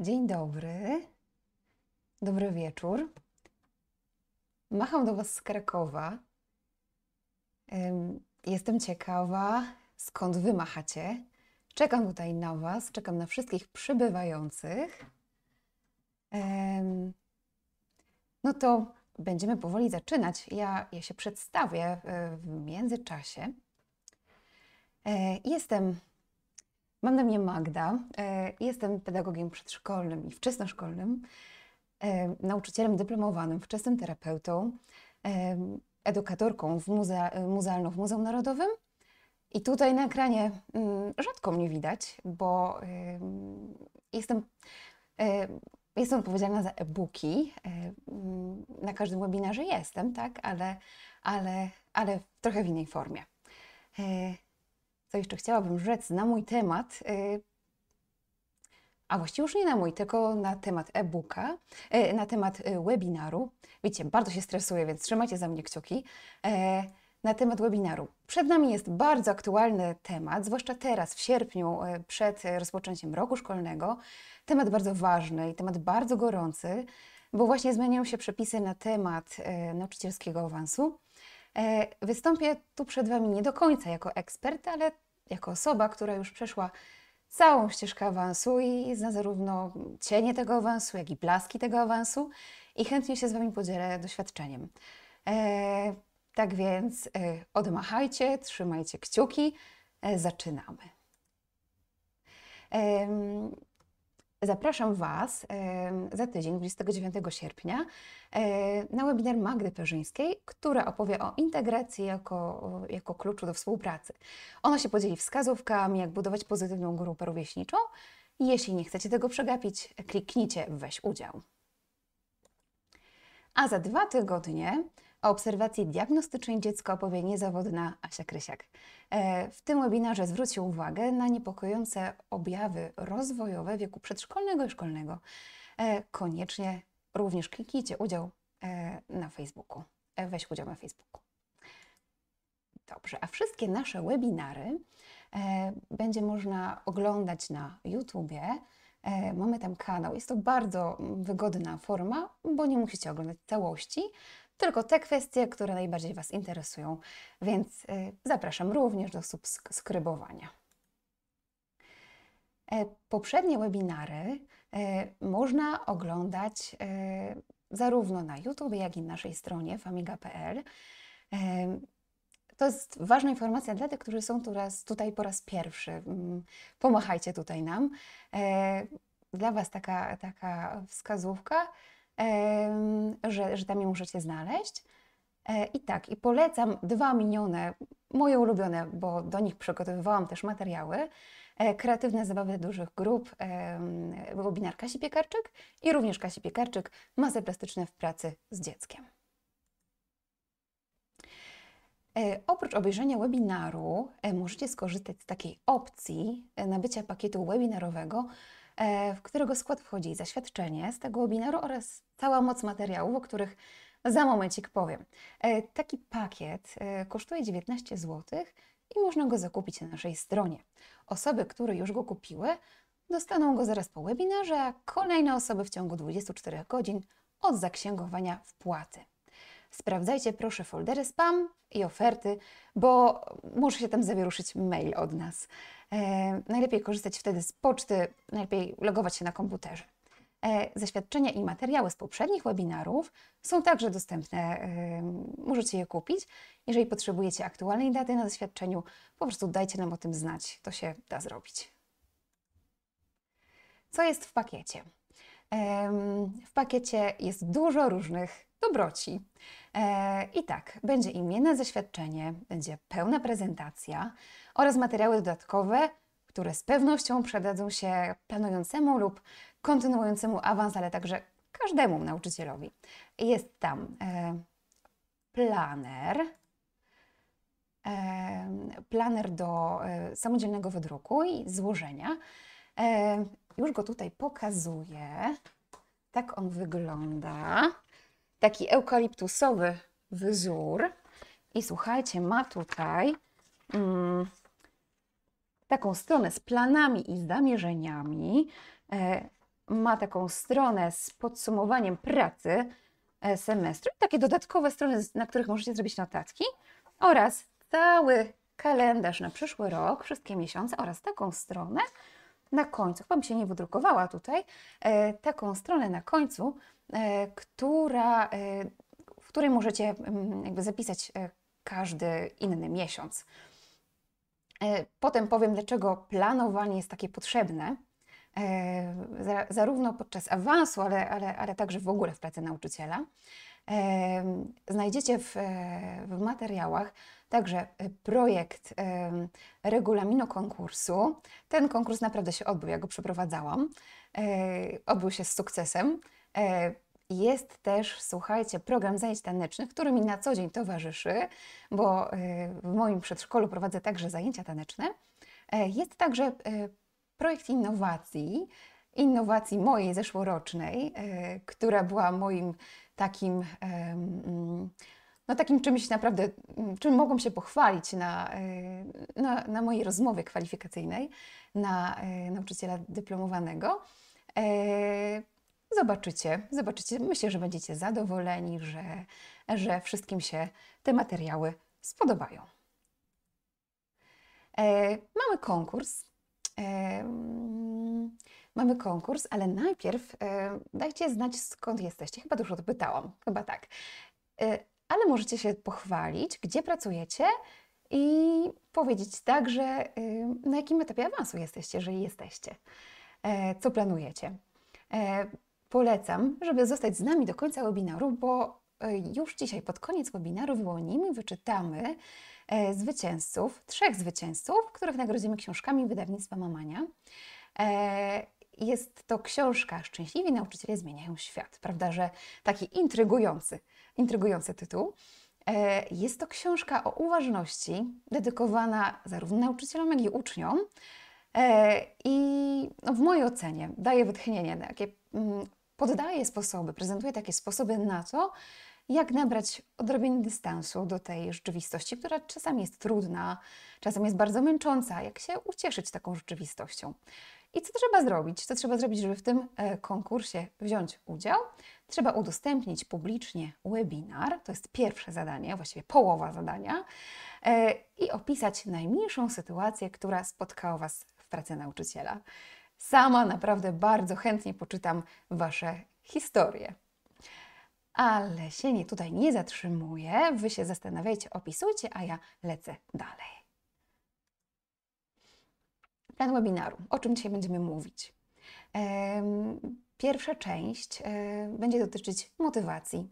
Dzień dobry. Dobry wieczór. Macham do Was z Krakowa. Jestem ciekawa, skąd Wy machacie. Czekam tutaj na Was, czekam na wszystkich przybywających. No to będziemy powoli zaczynać. Ja, ja się przedstawię e, w międzyczasie. E, jestem Mam na mnie Magda. E, jestem pedagogiem przedszkolnym i wczesnoszkolnym, e, nauczycielem dyplomowanym, wczesnym terapeutą, e, edukatorką w muzea, muzealną w Muzeum Narodowym. I tutaj na ekranie mm, rzadko mnie widać, bo jestem, jestem odpowiedzialna za e-booki. Mm, na każdym webinarze jestem, tak, ale, ale, ale trochę w innej formie co jeszcze chciałabym rzec na mój temat, y, a właściwie już nie na mój, tylko na temat e-booka, y, na temat y, webinaru. Widzicie, bardzo się stresuję, więc trzymajcie za mnie kciuki. E, na temat webinaru. Przed nami jest bardzo aktualny temat, zwłaszcza teraz, w sierpniu, przed rozpoczęciem roku szkolnego. Temat bardzo ważny i temat bardzo gorący, bo właśnie zmieniają się przepisy na temat nauczycielskiego awansu E, wystąpię tu przed Wami nie do końca jako ekspert, ale jako osoba, która już przeszła całą ścieżkę awansu i zna zarówno cienie tego awansu, jak i blaski tego awansu i chętnie się z Wami podzielę doświadczeniem. E, tak więc e, odmachajcie, trzymajcie kciuki, zaczynamy. Zapraszam Was za tydzień, 29 sierpnia, na webinar Magdy Perzyńskiej, która opowie o integracji jako, jako kluczu do współpracy. Ona się podzieli wskazówkami, jak budować pozytywną grupę rówieśniczą. Jeśli nie chcecie tego przegapić, kliknijcie weź udział. A za dwa tygodnie o obserwacji diagnostycznej dziecka opowie niezawodna Asia Krysiak. E, w tym webinarze zwrócił uwagę na niepokojące objawy rozwojowe wieku przedszkolnego i szkolnego. E, koniecznie również kliknijcie udział e, na Facebooku. Weź udział na Facebooku. Dobrze, a wszystkie nasze webinary będzie można oglądać na YouTubie. Mamy tam kanał. Jest to bardzo wygodna forma, bo nie musicie oglądać całości, tylko te kwestie, które najbardziej Was interesują, więc y, zapraszam również do subskrybowania. E, poprzednie webinary y, można oglądać y, zarówno na YouTube, jak i na naszej stronie famiga.pl. E, to jest ważna informacja dla tych, którzy są tutaj po raz pierwszy. Mm, pomachajcie tutaj nam. E, dla Was taka, taka wskazówka że, że tam je możecie znaleźć. E, I tak, i polecam dwa minione, moje ulubione, bo do nich przygotowywałam też materiały. E, kreatywne zabawy dużych grup, webinar Kasi Piekarczyk i również Kasi Piekarczyk, masę plastyczne w pracy z dzieckiem. E, oprócz obejrzenia webinaru możecie skorzystać z takiej opcji nabycia pakietu webinarowego E, w którego skład wchodzi zaświadczenie z tego webinaru oraz cała moc materiałów, o których za momencik powiem. E, taki pakiet e, kosztuje 19 zł i można go zakupić na naszej stronie. Osoby, które już go kupiły, dostaną go zaraz po webinarze, a kolejne osoby w ciągu 24 godzin od zaksięgowania wpłaty. Sprawdzajcie proszę foldery spam i oferty, bo może się tam zawieruszyć mail od nas. E, najlepiej korzystać wtedy z poczty, najlepiej logować się na komputerze. E, zaświadczenia i materiały z poprzednich webinarów są także dostępne, e, możecie je kupić. Jeżeli potrzebujecie aktualnej daty na zaświadczeniu, po prostu dajcie nam o tym znać, to się da zrobić. Co jest w pakiecie? W pakiecie jest dużo różnych dobroci. E, I tak, będzie imienne zaświadczenie, będzie pełna prezentacja oraz materiały dodatkowe, które z pewnością przydadzą się planującemu lub kontynuującemu awans, ale także każdemu nauczycielowi. Jest tam e, planer, e, planer do samodzielnego wydruku i złożenia. Już go tutaj pokazuję. Tak on wygląda taki eukaliptusowy wzór I słuchajcie, ma tutaj mm, taką stronę z planami i zamierzeniami. E, ma taką stronę z podsumowaniem pracy e, semestru. Takie dodatkowe strony, na których możecie zrobić notatki. Oraz cały kalendarz na przyszły rok, wszystkie miesiące oraz taką stronę na końcu, chyba mi się nie wydrukowała tutaj, e, taką stronę na końcu, E, która, e, w której możecie mm, jakby zapisać e, każdy inny miesiąc. Potem powiem, dlaczego planowanie jest takie potrzebne, zarówno podczas awansu, ale, ale, ale także w ogóle w pracy nauczyciela. Znajdziecie w, w materiałach także projekt regulaminu konkursu. Ten konkurs naprawdę się odbył, ja go przeprowadzałam. Odbył się z sukcesem. E, jest też, słuchajcie, program zajęć tanecznych, który mi na co dzień towarzyszy, bo e, w moim przedszkolu prowadzę także zajęcia taneczne. E, jest także projekt innowacji, innowacji mojej zeszłorocznej, która była moim takim, no takim czymś naprawdę, czym mogłam się pochwalić na, na, na mojej rozmowie kwalifikacyjnej na nauczyciela dyplomowanego. Zobaczycie, zobaczycie. Myślę, że będziecie zadowoleni, że, że wszystkim się te materiały spodobają. E, mamy konkurs. E, mm, mamy konkurs, ale najpierw e, dajcie znać, skąd jesteście. Chyba dużo odpytałam, chyba tak. E, ale możecie się pochwalić, gdzie pracujecie i powiedzieć także, e, na jakim etapie awansu jesteście, jeżeli jesteście. E, co planujecie. Polecam, żeby zostać z nami do końca webinaru, bo e, już dzisiaj pod koniec webinaru wyłonimy, wyczytamy e, zwycięzców, trzech zwycięzców, których nagrodzimy książkami wydawnictwa Mamania. E, jest to książka Szczęśliwi nauczyciele zmieniają świat, prawda, że taki intrygujący, intrygujący tytuł. Jest to książka o uważności, dedykowana zarówno nauczycielom, jak i uczniom. I no, w mojej ocenie daje wytchnienie, takie mm, poddaje sposoby, prezentuje takie sposoby na to, jak nabrać odrobinę dystansu do tej rzeczywistości, która czasami jest trudna, czasem jest bardzo męcząca, jak się ucieszyć taką rzeczywistością. I co trzeba zrobić? Co trzeba zrobić, żeby w tym e, konkursie wziąć udział? Trzeba udostępnić publicznie webinar, to jest pierwsze zadanie, właściwie połowa zadania, e, i opisać najmniejszą sytuację, która spotkała Was w pracy nauczyciela. Sama naprawdę bardzo chętnie poczytam Wasze historie. Ale się nie tutaj nie zatrzymuję. Wy się zastanawiajcie, opisujcie, a ja lecę dalej. Plan webinaru. O czym dzisiaj będziemy mówić? Pierwsza część e, będzie dotyczyć motywacji.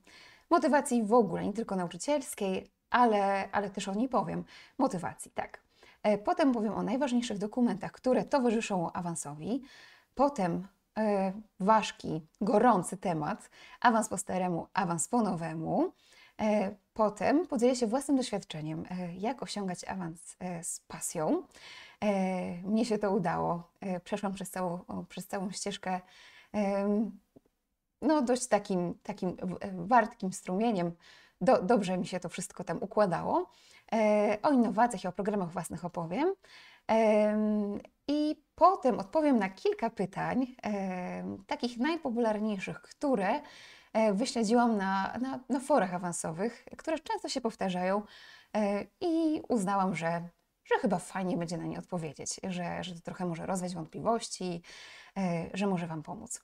Motywacji w ogóle, nie tylko nauczycielskiej, ale, ale też o niej powiem. Motywacji, tak. E, potem powiem o najważniejszych dokumentach, które towarzyszą awansowi. Potem e, ważki, gorący temat, awans po staremu, awans po nowemu. E, potem podzielę się własnym doświadczeniem, jak osiągać awans z pasją. Mnie się to udało. Przeszłam przez całą, przez całą ścieżkę no, dość takim, takim wartkim strumieniem. Do, dobrze mi się to wszystko tam układało. E, o innowacjach i o programach własnych opowiem. I potem odpowiem na kilka pytań, takich najpopularniejszych, które e, wyśledziłam na, na, na forach awansowych, które często się powtarzają e, i uznałam, że, że chyba fajnie będzie na nie odpowiedzieć, że, że to trochę może rozwiać wątpliwości, że może Wam pomóc.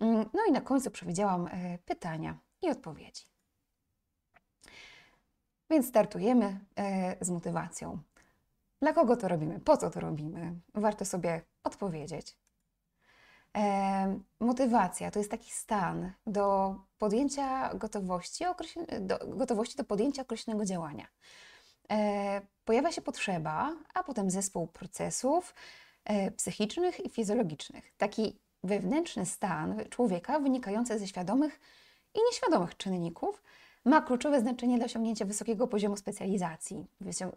Mm, no i na końcu przewidziałam pytania i odpowiedzi. Więc startujemy e, z motywacją. Dla kogo to robimy? Po co to robimy? Warto sobie odpowiedzieć. E, motywacja to jest taki stan do podjęcia gotowości, do, gotowości do podjęcia określonego działania. E, pojawia się potrzeba, a potem zespół procesów psychicznych i fizjologicznych. Taki wewnętrzny stan człowieka wynikający ze świadomych i nieświadomych czynników, ma kluczowe znaczenie dla osiągnięcia wysokiego poziomu specjalizacji,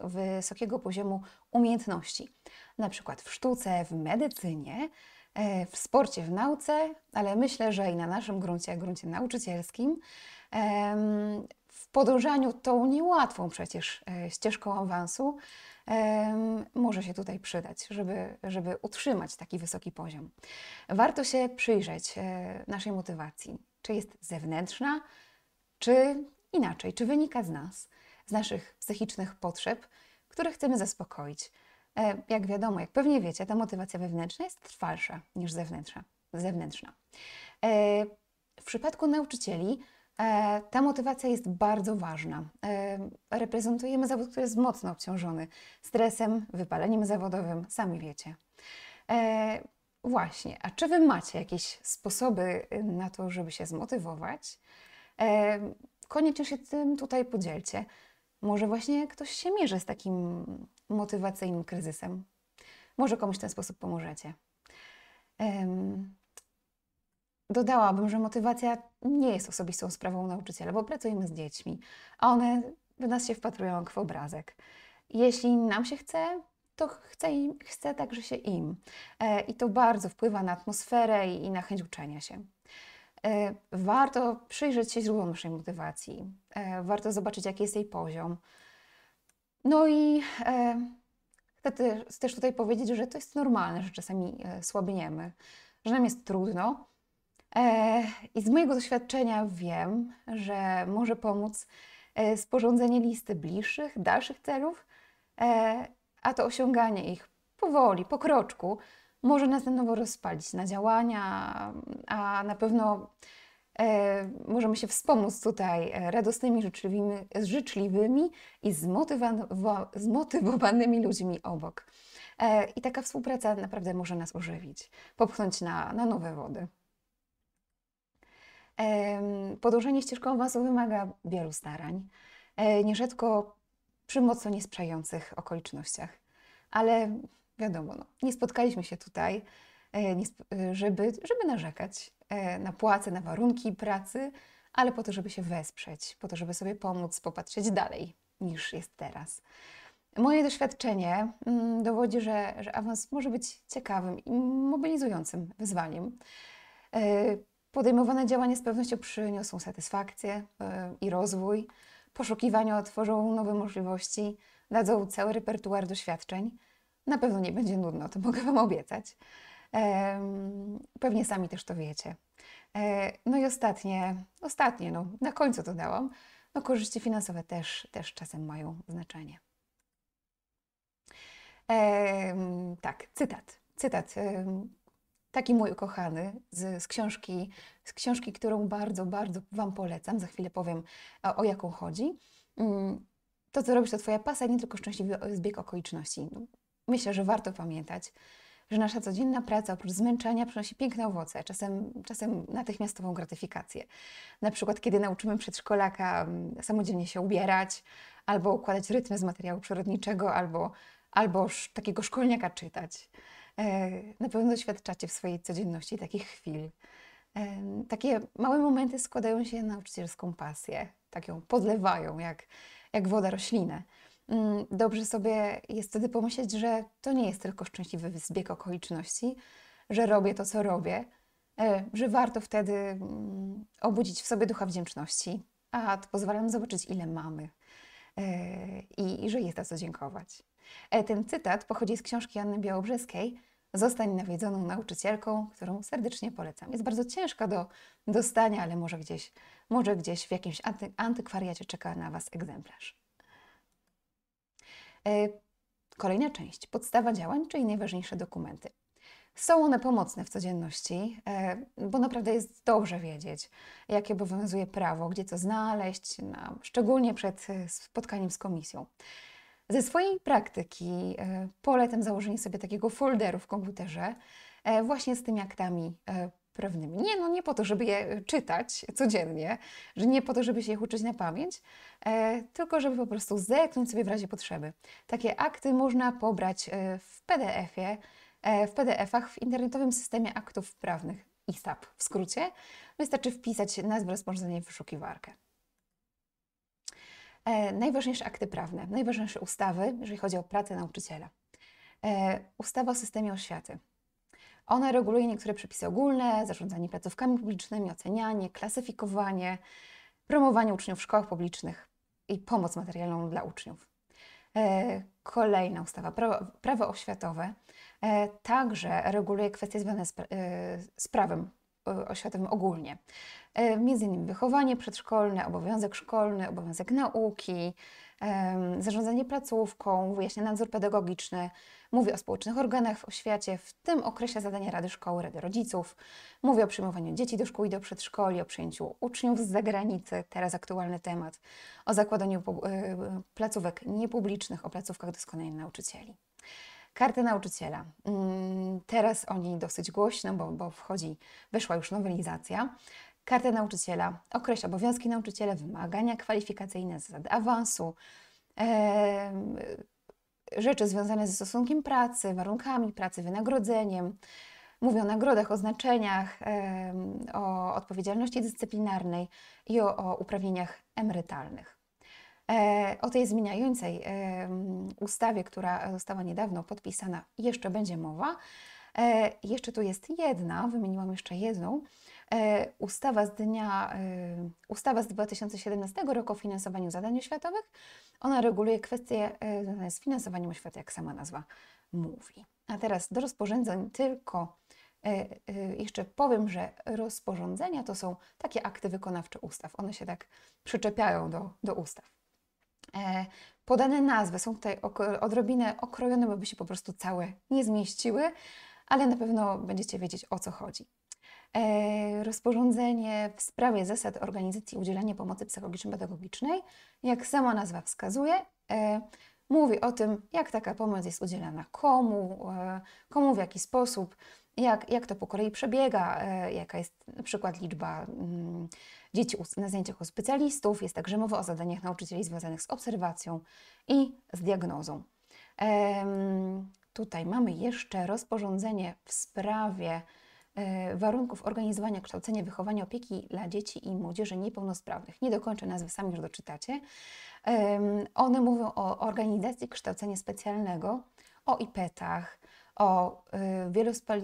wysokiego poziomu umiejętności, na przykład w sztuce, w medycynie, e, w sporcie, w nauce, ale myślę, że i na naszym gruncie, gruncie nauczycielskim, w podążaniu tą niełatwą przecież e, ścieżką awansu, może się tutaj przydać, żeby, żeby utrzymać taki wysoki poziom. Warto się przyjrzeć e, naszej motywacji, czy jest zewnętrzna, czy inaczej, czy wynika z nas, z naszych psychicznych potrzeb, które chcemy zaspokoić. E, jak wiadomo, jak pewnie wiecie, ta motywacja wewnętrzna jest trwalsza niż zewnętrzna. zewnętrzna. W przypadku nauczycieli e, ta motywacja jest bardzo ważna. E, reprezentujemy zawód, który jest mocno obciążony stresem, wypaleniem zawodowym, sami wiecie. Właśnie, a czy Wy macie jakieś sposoby y, na to, żeby się zmotywować? koniecznie się tym tutaj podzielcie. Może właśnie ktoś się mierzy z takim motywacyjnym kryzysem. Może komuś w ten sposób pomożecie. dodałabym, że motywacja nie jest osobistą sprawą nauczyciela, bo pracujemy z dziećmi, a one w nas się wpatrują jak w obrazek. Jeśli nam się chce, to chce, im, chce także się im. E, I to bardzo wpływa na atmosferę i na chęć uczenia się. E, warto przyjrzeć się źródłom naszej motywacji, e, warto zobaczyć, jaki jest jej poziom. No i e, chcę też, tutaj powiedzieć, że to jest normalne, że czasami słabniemy, że nam jest trudno. I z mojego doświadczenia wiem, że może pomóc sporządzenie listy bliższych, dalszych celów, a to osiąganie ich powoli, po kroczku, może nas na nowo rozpalić na działania, a na pewno e, możemy się wspomóc tutaj e, radosnymi, życzliwymi, życzliwymi i zmotywowanymi ludźmi obok. E, I taka współpraca naprawdę może nas ożywić, popchnąć na, na nowe wody. E, podążanie ścieżką awansu wymaga wielu starań, e, nierzadko przy mocno niesprzyjających okolicznościach, ale wiadomo, no, nie spotkaliśmy się tutaj, e, e, żeby, żeby narzekać e, na płace, na warunki pracy, ale po to, żeby się wesprzeć, po to, żeby sobie pomóc popatrzeć dalej niż jest teraz. Moje doświadczenie mm, dowodzi, że, że awans może być ciekawym i mobilizującym wyzwaniem. Podejmowane działania z pewnością przyniosą satysfakcję i rozwój. Poszukiwania otworzą nowe możliwości, dadzą cały repertuar doświadczeń. Na pewno nie będzie nudno, to mogę Wam obiecać. Pewnie sami też to wiecie. E, no i ostatnie, ostatnie, no na końcu to dałam, no korzyści finansowe też, też czasem mają znaczenie. tak, cytat. Cytat taki mój ukochany z, z, książki, z książki, którą bardzo, bardzo Wam polecam. Za chwilę powiem, o, o jaką chodzi. Mm, to, co robisz, to Twoja pasja, nie tylko szczęśliwy zbieg okoliczności myślę, że warto pamiętać, że nasza codzienna praca oprócz zmęczenia przynosi piękne owoce, czasem, czasem natychmiastową gratyfikację. Na przykład, kiedy nauczymy przedszkolaka mm, samodzielnie się ubierać, albo układać rytmy z materiału przyrodniczego, albo, albo takiego szkolniaka czytać. E, na pewno doświadczacie w swojej codzienności takich chwil. E, takie małe momenty składają się na nauczycielską pasję, tak ją podlewają jak, jak woda roślinę. Mm, dobrze sobie jest wtedy pomyśleć, że to nie jest tylko szczęśliwy zbieg okoliczności, że robię to, co robię, e, że warto wtedy mm, obudzić w sobie ducha wdzięczności, a to pozwala nam zobaczyć, ile mamy e, i, że jest za co dziękować. E, ten cytat pochodzi z książki Anny Białobrzeskiej Zostań nawiedzoną nauczycielką, którą serdecznie polecam. Jest bardzo ciężka do dostania, ale może gdzieś, może gdzieś w jakimś anty, antykwariacie czeka na Was egzemplarz. E, kolejna część. Podstawa działań, czyli najważniejsze dokumenty. Są one pomocne w codzienności, e, bo naprawdę jest dobrze wiedzieć, jakie obowiązuje prawo, gdzie co znaleźć, szczególnie przed e, spotkaniem z komisją. Ze swojej praktyki polecam założenie sobie takiego folderu w komputerze właśnie z tymi aktami prawnymi. Nie, no nie po to, żeby je e, czytać codziennie, że nie po to, żeby się ich uczyć na pamięć, e, tylko żeby po prostu zerknąć sobie w razie potrzeby. Takie akty można pobrać e, w PDF-ie, e, w PDF-ach w internetowym systemie aktów prawnych, ISAP w skrócie. Wystarczy wpisać nazwę rozporządzenia w wyszukiwarkę. E, najważniejsze akty prawne, najważniejsze ustawy, jeżeli chodzi o pracę nauczyciela. E, ustawa o systemie oświaty. Ona reguluje niektóre przepisy ogólne, zarządzanie placówkami publicznymi, ocenianie, klasyfikowanie, promowanie uczniów w szkołach publicznych i pomoc materialną dla uczniów. E, kolejna ustawa, prawo, prawo oświatowe, e, także reguluje kwestie związane z, e, z prawem oświatowym ogólnie. Między innymi wychowanie przedszkolne, obowiązek szkolny, obowiązek nauki, zarządzanie placówką, wyjaśnia nadzór pedagogiczny, Mówi o społecznych organach w oświacie, w tym określa zadania Rady Szkoły, Rady Rodziców. Mówi o przyjmowaniu dzieci do szkół i do przedszkoli, o przyjęciu uczniów z zagranicy, teraz aktualny temat, o zakładaniu e, placówek niepublicznych, o placówkach doskonalenia nauczycieli. Karty nauczyciela. Mm, teraz o niej dosyć głośno, bo, bo wchodzi, wyszła już nowelizacja. Karta nauczyciela określa obowiązki nauczyciela, wymagania kwalifikacyjne, zasady awansu, rzeczy związane ze stosunkiem pracy, warunkami pracy, wynagrodzeniem. Mówię o nagrodach, o znaczeniach, o odpowiedzialności dyscyplinarnej i o, o uprawnieniach emerytalnych. E, o tej zmieniającej ustawie, która została niedawno podpisana, jeszcze będzie mowa. E, jeszcze tu jest jedna, wymieniłam jeszcze jedną, E, ustawa z dnia, e, ustawa z 2017 roku o finansowaniu zadań oświatowych. Ona reguluje kwestie e, związane z finansowaniem oświaty, jak sama nazwa mówi. A teraz do rozporządzeń tylko jeszcze powiem, że rozporządzenia to są takie akty wykonawcze ustaw. One się tak przyczepiają do, do ustaw. Podane nazwy są tutaj odrobinę okrojone, bo by się po prostu całe nie zmieściły, ale na pewno będziecie wiedzieć o co chodzi. E, rozporządzenie w sprawie zasad organizacji udzielania pomocy psychologiczno-pedagogicznej, jak sama nazwa wskazuje, e, mówi o tym, jak taka pomoc jest udzielana, komu, e, komu w jaki sposób, jak, jak to po kolei przebiega, jaka jest na przykład liczba mm, dzieci na zajęciach u specjalistów, jest także mowa o zadaniach nauczycieli związanych z obserwacją i z diagnozą. Tutaj mamy jeszcze rozporządzenie w sprawie E, warunków organizowania kształcenia, wychowania, opieki dla dzieci i młodzieży niepełnosprawnych. Nie dokończę nazwy, sami już doczytacie. One mówią o organizacji kształcenia specjalnego, o IPETach, o e,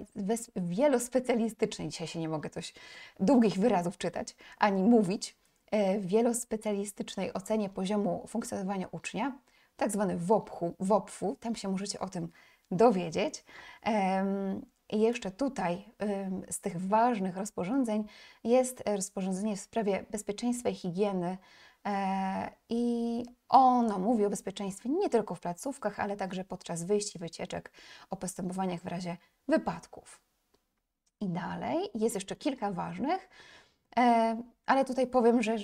wielospecjalistycznej, dzisiaj się nie mogę coś długich wyrazów czytać ani mówić, e, wielospecjalistycznej ocenie poziomu funkcjonowania ucznia, tak zwany WOPH-u, WOPF-u, tam się możecie o tym dowiedzieć. I jeszcze tutaj z tych ważnych rozporządzeń jest e, rozporządzenie w sprawie bezpieczeństwa i higieny. E, I ono mówi o bezpieczeństwie nie tylko w placówkach, ale także podczas wyjść i wycieczek, o postępowaniach w razie wypadków. I dalej jest jeszcze kilka ważnych, e, ale tutaj powiem, że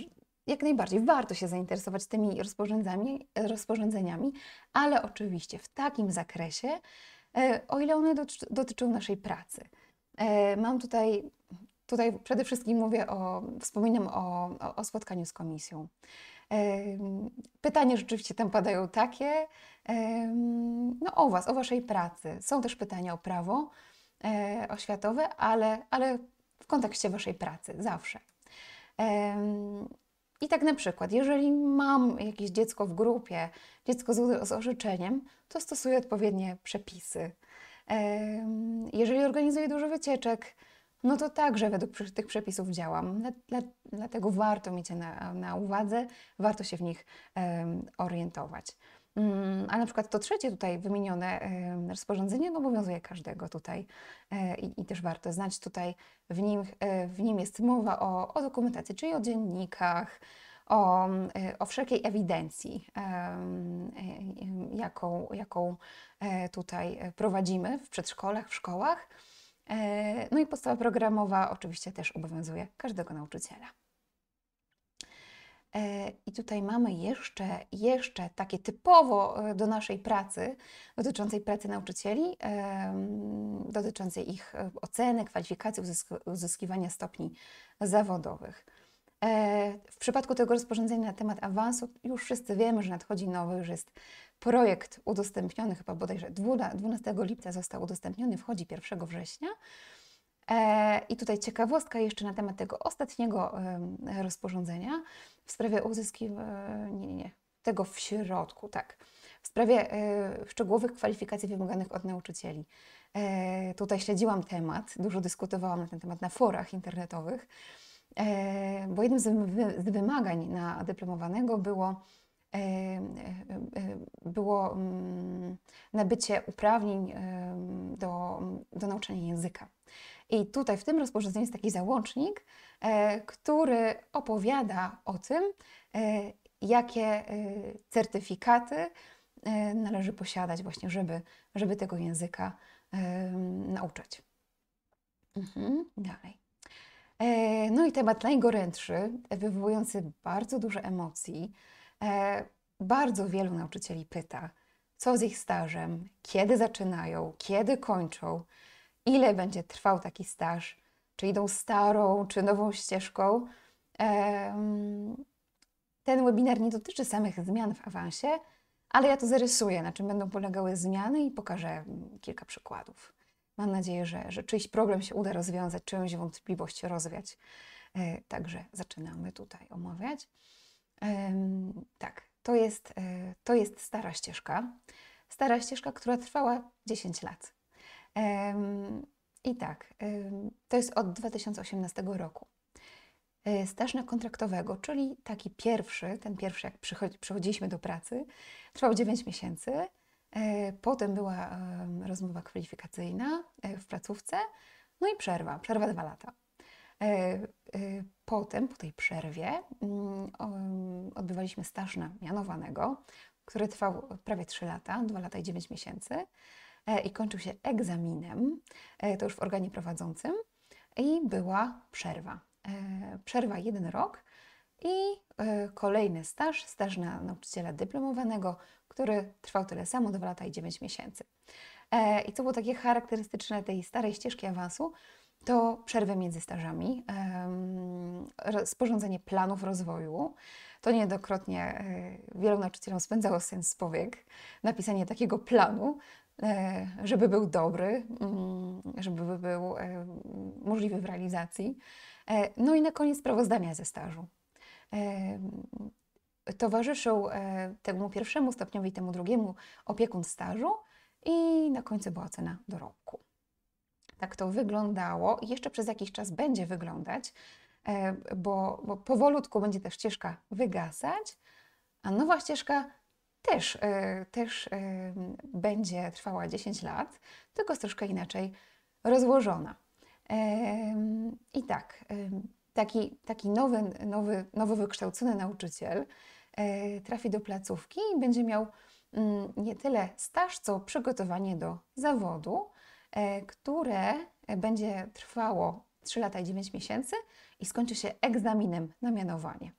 jak najbardziej warto się zainteresować tymi rozporządzeniami, rozporządzeniami ale oczywiście w takim zakresie, E, o ile one dotyczą naszej pracy. E, mam tutaj, tutaj przede wszystkim mówię o, wspominam o, o spotkaniu z komisją. E, pytania rzeczywiście tam padają takie, no o Was, o Waszej pracy. Są też pytania o prawo oświatowe, ale, ale w kontekście Waszej pracy, zawsze. I tak na przykład, jeżeli mam jakieś dziecko w grupie, dziecko z, z orzeczeniem, to stosuję odpowiednie przepisy. Jeżeli organizuję dużo wycieczek, no to także według tych przepisów działam. Dlatego warto mieć je na, na uwadze, warto się w nich orientować. Mm, a na przykład to trzecie tutaj wymienione rozporządzenie no, obowiązuje każdego tutaj e, i, i też warto znać tutaj, w nim, e, w nim jest mowa o, o dokumentacji, czyli o dziennikach, o, mm, e, o wszelkiej ewidencji, jaką, jaką tutaj prowadzimy w przedszkolach, w szkołach. No i podstawa programowa oczywiście też obowiązuje każdego nauczyciela. E, I tutaj mamy jeszcze, jeszcze takie typowo e, do naszej pracy, dotyczącej pracy nauczycieli, dotyczącej ich e, oceny, kwalifikacji, uzyskiwania stopni zawodowych. W przypadku tego rozporządzenia na temat awansu już wszyscy wiemy, że nadchodzi nowy, już jest projekt udostępniony, chyba bodajże 12 lipca został udostępniony, wchodzi 1 września. I tutaj ciekawostka jeszcze na temat tego ostatniego rozporządzenia w sprawie uzyskiwania, nie, nie, nie, tego w środku, tak, w sprawie y, szczegółowych kwalifikacji wymaganych od nauczycieli. E, tutaj śledziłam temat, dużo dyskutowałam na ten temat na forach internetowych, e, bo jednym z, wy, z wymagań na dyplomowanego było było mm, nabycie uprawnień do, do nauczania języka. I tutaj w tym rozporządzeniu jest taki załącznik, e, który opowiada o tym, e, jakie e, certyfikaty należy posiadać właśnie, żeby, żeby tego języka nauczać. Mhm, dalej. No i temat najgorętszy, wywołujący bardzo dużo emocji. Bardzo wielu nauczycieli pyta, co z ich stażem, kiedy zaczynają, kiedy kończą ile będzie trwał taki staż, czy idą starą, czy nową ścieżką. Ten webinar nie dotyczy samych zmian w awansie, ale ja to zarysuję, na czym będą polegały zmiany i pokażę kilka przykładów. Mam nadzieję, że, że czyjś problem się uda rozwiązać, czyjąś wątpliwość rozwiać. E, także zaczynamy tutaj omawiać. Tak, to jest, e, to jest stara ścieżka. Stara ścieżka, która trwała 10 lat. I tak, to jest od 2018 roku. E, staż na kontraktowego, czyli taki pierwszy, ten pierwszy, jak przychodziliśmy do pracy, trwał 9 miesięcy. E, potem była rozmowa kwalifikacyjna e, w placówce, no i przerwa, przerwa dwa lata. Potem, po tej przerwie, mm, odbywaliśmy staż na mianowanego, który trwał prawie 3 lata, 2 lata i 9 miesięcy. E, i kończył się egzaminem, e, to już w organie prowadzącym, i była przerwa. E, przerwa jeden rok i kolejny staż, staż na nauczyciela dyplomowanego, który trwał tyle samo, 2 lata i 9 miesięcy. I co było takie charakterystyczne tej starej ścieżki awansu, to przerwy między stażami, sporządzenie planów rozwoju. To niejednokrotnie wielu nauczycielom spędzało sens powiek, napisanie takiego planu, E, żeby był dobry, mm, żeby był e, możliwy w realizacji. E, no i na koniec sprawozdania ze stażu. Towarzyszył temu pierwszemu stopniowi, temu drugiemu opiekun stażu i na końcu była ocena dorobku. Tak to wyglądało i jeszcze przez jakiś czas będzie wyglądać, bo, bo powolutku będzie ta ścieżka wygasać, a nowa ścieżka też, e, też e, będzie trwała 10 lat, tylko troszkę inaczej rozłożona. I tak, taki, taki nowy, nowy, nowo wykształcony nauczyciel e, trafi do placówki i będzie miał mm, nie tyle staż, co przygotowanie do zawodu, które będzie trwało 3 lata i 9 miesięcy i skończy się egzaminem na mianowanie.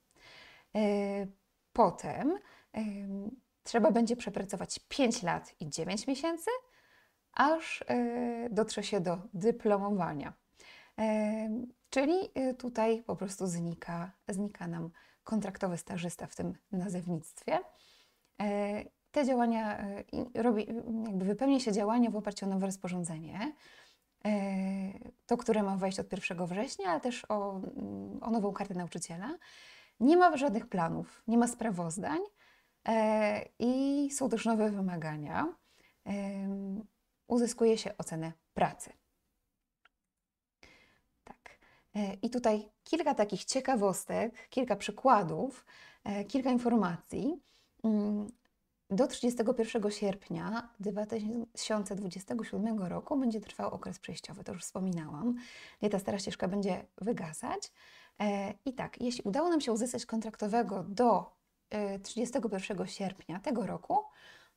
Potem Trzeba będzie przepracować 5 lat i 9 miesięcy, aż e, dotrze się do dyplomowania. E, czyli e, tutaj po prostu znika, znika nam kontraktowy stażysta w tym nazewnictwie. Te działania, robi, jakby wypełni się działania w oparciu o nowe rozporządzenie, to, które ma wejść od 1 września, ale też o, o nową kartę nauczyciela. Nie ma żadnych planów, nie ma sprawozdań, E, i są też nowe wymagania. Uzyskuje się ocenę pracy. Tak. E, I tutaj kilka takich ciekawostek, kilka przykładów, e, kilka informacji. Mm, do 31 sierpnia 2027 roku będzie trwał okres przejściowy, to już wspominałam, gdzie ta stara ścieżka będzie wygasać. I tak, jeśli udało nam się uzyskać kontraktowego do 31 e, sierpnia tego roku,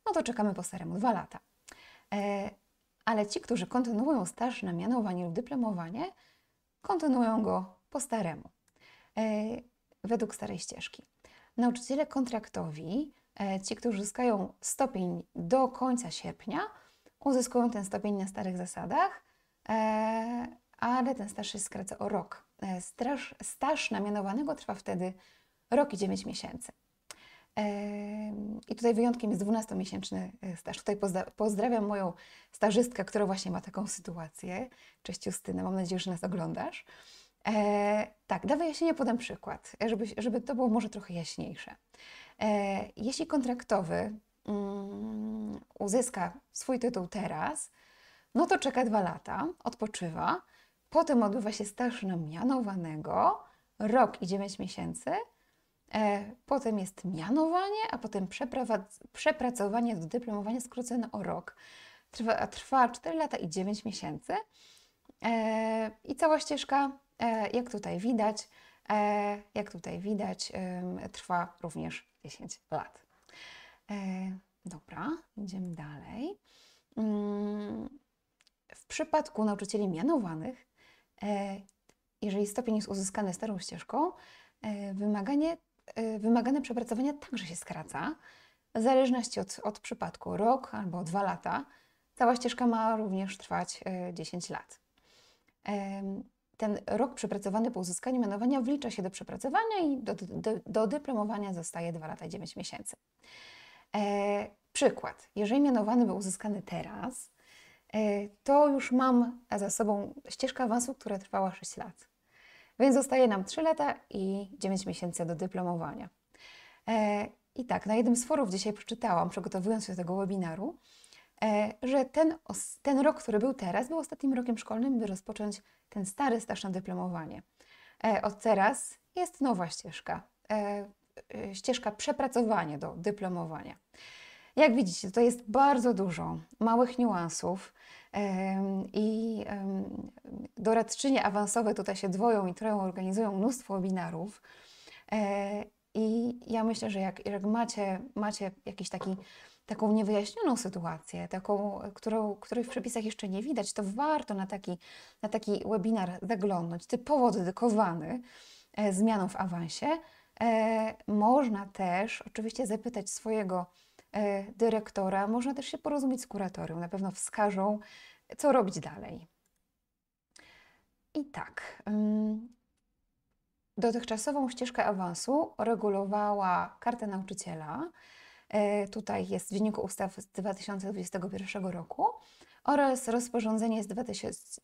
no to czekamy po staremu dwa lata. E, ale ci, którzy kontynuują staż na mianowanie lub dyplomowanie, kontynuują go po staremu, e, według starej ścieżki. Nauczyciele kontraktowi, ci, którzy uzyskają stopień do końca sierpnia, uzyskują ten stopień na starych zasadach, ale ten staż się skraca o rok. Staż staż namianowanego trwa wtedy rok i 9 miesięcy. I tutaj wyjątkiem jest 12-miesięczny e, staż. Tutaj pozdrawiam moją stażystkę, która właśnie ma taką sytuację. Cześć Justyna, mam nadzieję, że nas oglądasz. E, tak, dla wyjaśnienia podam przykład, e, żeby, żeby to było może trochę jaśniejsze. E, jeśli kontraktowy mm, uzyska swój tytuł teraz, no to czeka dwa lata, odpoczywa, potem odbywa się staż na mianowanego, rok i dziewięć miesięcy – E, potem jest mianowanie, a potem przepracowanie do dyplomowania skrócone o rok. Trwa, trwa 4 lata i 9 miesięcy. E, I cała ścieżka, e, jak tutaj widać, jak tutaj widać, trwa również 10 lat. Dobra, idziemy dalej. Mm, w przypadku nauczycieli mianowanych, jeżeli stopień jest uzyskany starą ścieżką, wymaganie Y, wymagane przepracowania także się skraca, w zależności od, od przypadku rok albo dwa lata. Cała ścieżka ma również trwać 10 y, lat. Ten rok przepracowany po uzyskaniu mianowania wlicza się do przepracowania i do, do, do dyplomowania zostaje 2 lata i 9 miesięcy. E, przykład. Jeżeli mianowany był uzyskany teraz, e, to już mam za sobą ścieżkę awansu, która trwała 6 lat. Więc zostaje nam 3 lata i 9 miesięcy do dyplomowania. E, I tak, na jednym z forów dzisiaj przeczytałam, przygotowując się do tego webinaru, e, że ten, ten rok, który był teraz, był ostatnim rokiem szkolnym, by rozpocząć ten stary staż na dyplomowanie. E, od teraz jest nowa ścieżka, ścieżka przepracowania do dyplomowania. Jak widzicie, to jest bardzo dużo małych niuansów, i doradczynie awansowe tutaj się dwoją i troją organizują mnóstwo webinarów. E, I ja myślę, że jak, jak macie, macie jakiś taki taką niewyjaśnioną sytuację, taką, którą, której w przepisach jeszcze nie widać, to warto na taki, na taki webinar zaglądnąć, typowo dedykowany e, zmianom w awansie. E, można też oczywiście zapytać swojego E, dyrektora. Można też się porozumieć z kuratorium, na pewno wskażą, co robić dalej. I tak, mm, dotychczasową ścieżkę awansu regulowała karta nauczyciela. E, tutaj jest w wyniku ustaw z 2021 roku oraz rozporządzenie z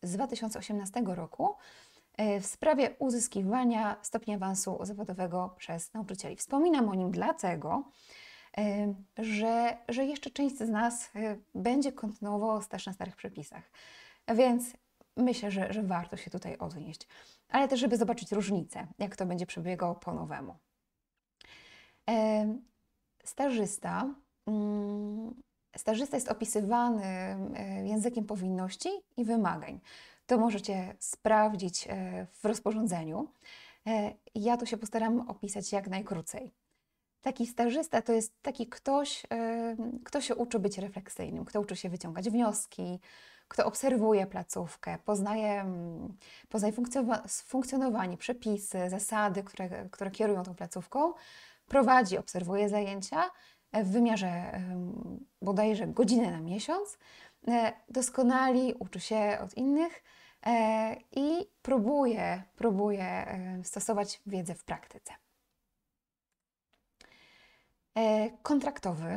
2018 roku e, w sprawie uzyskiwania stopnia awansu zawodowego przez nauczycieli. Wspominam o nim dlatego, że, że jeszcze część z nas e, będzie kontynuowała staż na starych przepisach. Więc myślę, że, że warto się tutaj odnieść, ale też, żeby zobaczyć różnicę, jak to będzie przebiegało po nowemu. Stażysta, mm, stażysta jest opisywany językiem powinności i wymagań. To możecie sprawdzić e, w rozporządzeniu. E, ja tu się postaram opisać jak najkrócej. Taki stażysta to jest taki ktoś, kto się uczy być refleksyjnym, kto uczy się wyciągać wnioski, kto obserwuje placówkę, poznaje, poznaje funkcjonowanie, przepisy, zasady, które, które kierują tą placówką, prowadzi, obserwuje zajęcia w wymiarze bodajże godziny na miesiąc, e, doskonali, uczy się od innych e, i próbuje, próbuje stosować wiedzę w praktyce. E, kontraktowy.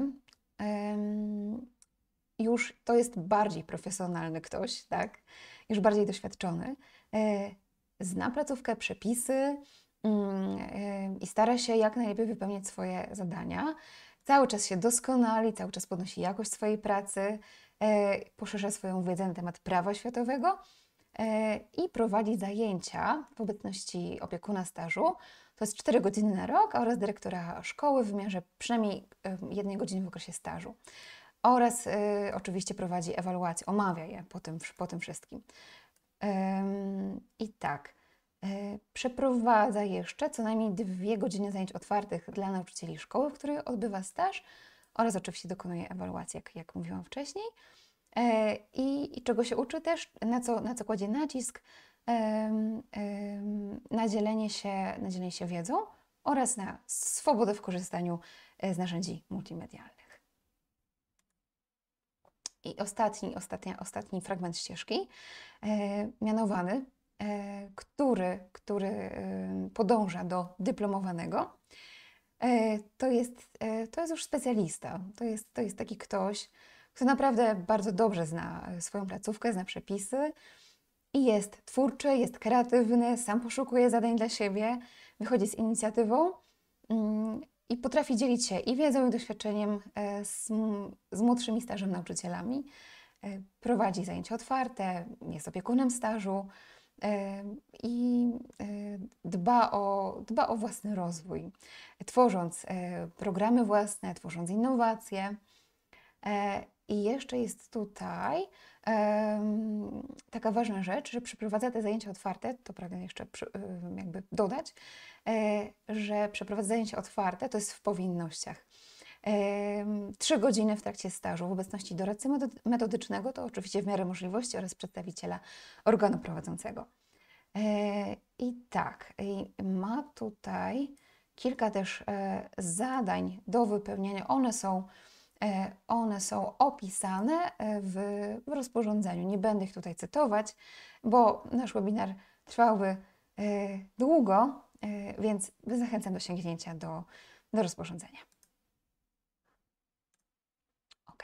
Już to jest bardziej profesjonalny ktoś, tak? Już bardziej doświadczony. E, zna placówkę, przepisy mm, e, i stara się jak najlepiej wypełniać swoje zadania. Cały czas się doskonali, cały czas podnosi jakość swojej pracy, poszerza swoją wiedzę na temat prawa światowego i prowadzi zajęcia w obecności opiekuna stażu to jest 4 godziny na rok oraz dyrektora szkoły w wymiarze przynajmniej jednej godziny w okresie stażu. Oraz y, oczywiście prowadzi ewaluację, omawia je po tym, po tym wszystkim. Ym, I tak, y, przeprowadza jeszcze co najmniej dwie godziny zajęć otwartych dla nauczycieli szkoły, w której odbywa staż oraz oczywiście dokonuje ewaluacji, jak, jak mówiłam wcześniej. E, I, i, czego się uczy też, na co, na co kładzie nacisk, na dzielenie się, na dzielenie się wiedzą oraz na swobodę w korzystaniu e, z narzędzi multimedialnych. I ostatni, ostatnia, ostatni fragment ścieżki, e, mianowany, e, który, który podąża do dyplomowanego, to jest, to jest już specjalista. To jest, to jest taki ktoś, kto naprawdę bardzo dobrze zna swoją placówkę, zna przepisy, i jest twórczy, jest kreatywny, sam poszukuje zadań dla siebie, wychodzi z inicjatywą mm, i potrafi dzielić się i wiedzą, i doświadczeniem e, z, z młodszymi stażem nauczycielami. E, prowadzi zajęcia otwarte, jest opiekunem stażu e, i dba o, dba o własny rozwój, tworząc programy własne, tworząc innowacje. I jeszcze jest tutaj taka ważna rzecz, że przeprowadza te zajęcia otwarte, to pragnę jeszcze jakby dodać, e, że przeprowadza zajęcia otwarte, to jest w powinnościach. Trzy godziny w trakcie stażu w obecności doradcy metodycznego, to oczywiście w miarę możliwości oraz przedstawiciela organu prowadzącego. E, I tak, ma tutaj kilka też e, zadań do wypełnienia. One są E, one są opisane e, w, w rozporządzeniu. Nie będę ich tutaj cytować, bo nasz webinar trwałby e, długo, więc zachęcam do sięgnięcia do, do rozporządzenia. Ok,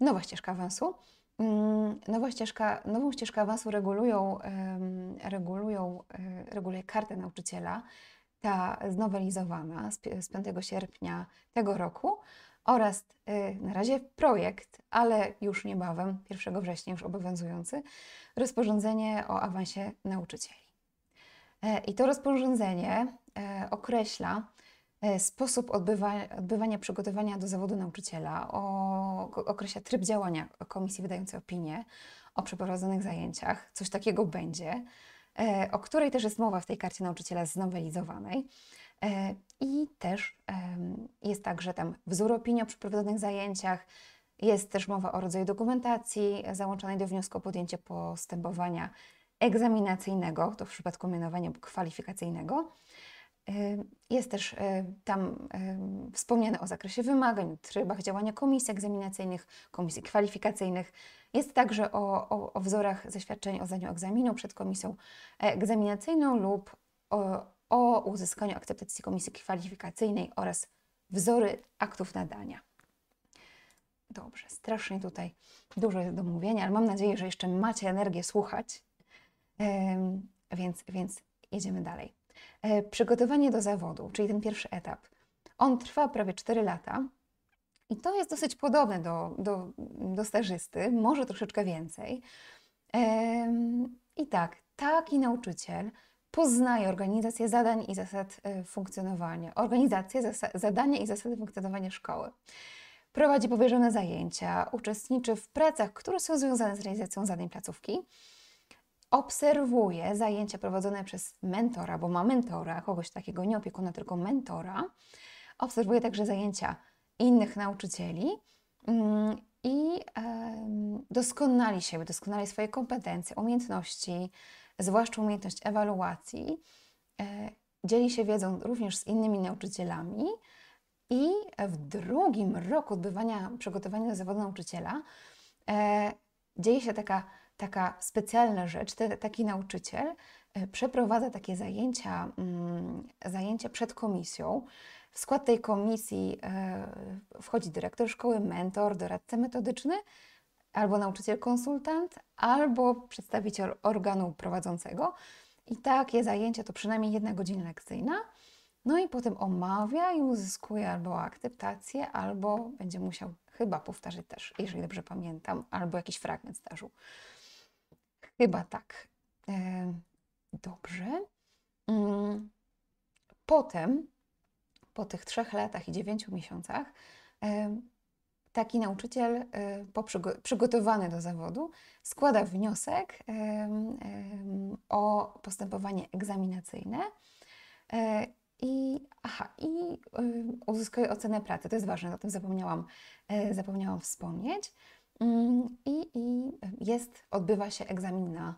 nowa ścieżka awansu. Mm, nowa ścieżka, nową ścieżkę awansu regulują, regulują, reguluje kartę nauczyciela, ta znowelizowana z 5 sierpnia tego roku oraz y, na razie projekt, ale już niebawem, 1 września już obowiązujący, rozporządzenie o awansie nauczycieli. E, I to rozporządzenie e, określa e, sposób odbywa, odbywania przygotowania do zawodu nauczyciela, o, określa tryb działania komisji wydającej opinię o przeprowadzonych zajęciach, coś takiego będzie, o której też jest mowa w tej karcie nauczyciela znowelizowanej. E, I też jest także tam wzór opinii o przeprowadzonych zajęciach, jest też mowa o rodzaju dokumentacji załączonej do wniosku o podjęcie postępowania egzaminacyjnego, to w przypadku mianowania kwalifikacyjnego. E, jest też e, tam wspomniane o zakresie wymagań, trybach działania komisji egzaminacyjnych, komisji kwalifikacyjnych. Jest także o, o, o wzorach zaświadczeń o zdaniu egzaminu przed komisją egzaminacyjną lub o, o uzyskaniu akceptacji komisji kwalifikacyjnej oraz wzory aktów nadania. Dobrze, strasznie tutaj dużo jest do mówienia, ale mam nadzieję, że jeszcze macie energię słuchać, więc, więc jedziemy dalej. E, przygotowanie do zawodu, czyli ten pierwszy etap. On trwa prawie 4 lata i to jest dosyć podobne do, do, do stażysty, może troszeczkę więcej. I tak, taki nauczyciel poznaje organizację zadań i zasad y, funkcjonowania, organizację, zas zadania i zasady funkcjonowania szkoły. Prowadzi powierzone zajęcia, uczestniczy w pracach, które są związane z realizacją zadań placówki, obserwuje zajęcia prowadzone przez mentora, bo ma mentora, kogoś takiego, nie opiekuna, tylko mentora. Obserwuje także zajęcia innych nauczycieli mm, i doskonali siebie, doskonali swoje kompetencje, umiejętności, zwłaszcza umiejętność ewaluacji, e, dzieli się wiedzą również z innymi nauczycielami. I w drugim roku odbywania przygotowania do zawodu nauczyciela e, dzieje się taka, taka specjalna rzecz. taki nauczyciel e, przeprowadza takie zajęcia, mm, zajęcia przed komisją. W skład tej komisji wchodzi dyrektor szkoły, mentor, doradca metodyczny albo nauczyciel konsultant, albo przedstawiciel organu prowadzącego. I takie zajęcia to przynajmniej jedna godzina lekcyjna. No i potem omawia i uzyskuje albo akceptację, albo będzie musiał chyba powtarzać też, jeżeli dobrze pamiętam, albo jakiś fragment stażu. Chyba tak. E, dobrze. Mm, potem, po tych trzech latach i dziewięciu miesiącach, taki nauczyciel y, przygotowany do zawodu składa wniosek o postępowanie egzaminacyjne e, i, aha, i y, uzyskuje ocenę pracy. To jest ważne, o tym zapomniałam, e, zapomniałam wspomnieć. Mm, I, I jest, odbywa się egzamin na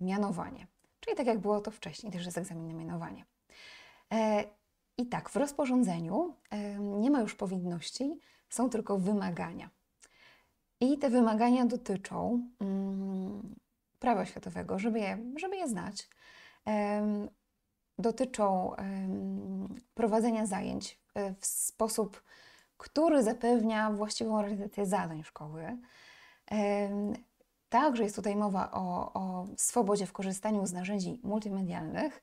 mianowanie. Czyli tak jak było to wcześniej, też jest egzamin na mianowanie. E, I tak, w rozporządzeniu nie ma już powinności są tylko wymagania. I te wymagania dotyczą mm, prawa światowego, żeby je, żeby je znać. dotyczą prowadzenia zajęć e, w sposób, który zapewnia właściwą realizację zadań szkoły. Także jest tutaj mowa o, o, swobodzie w korzystaniu z narzędzi multimedialnych.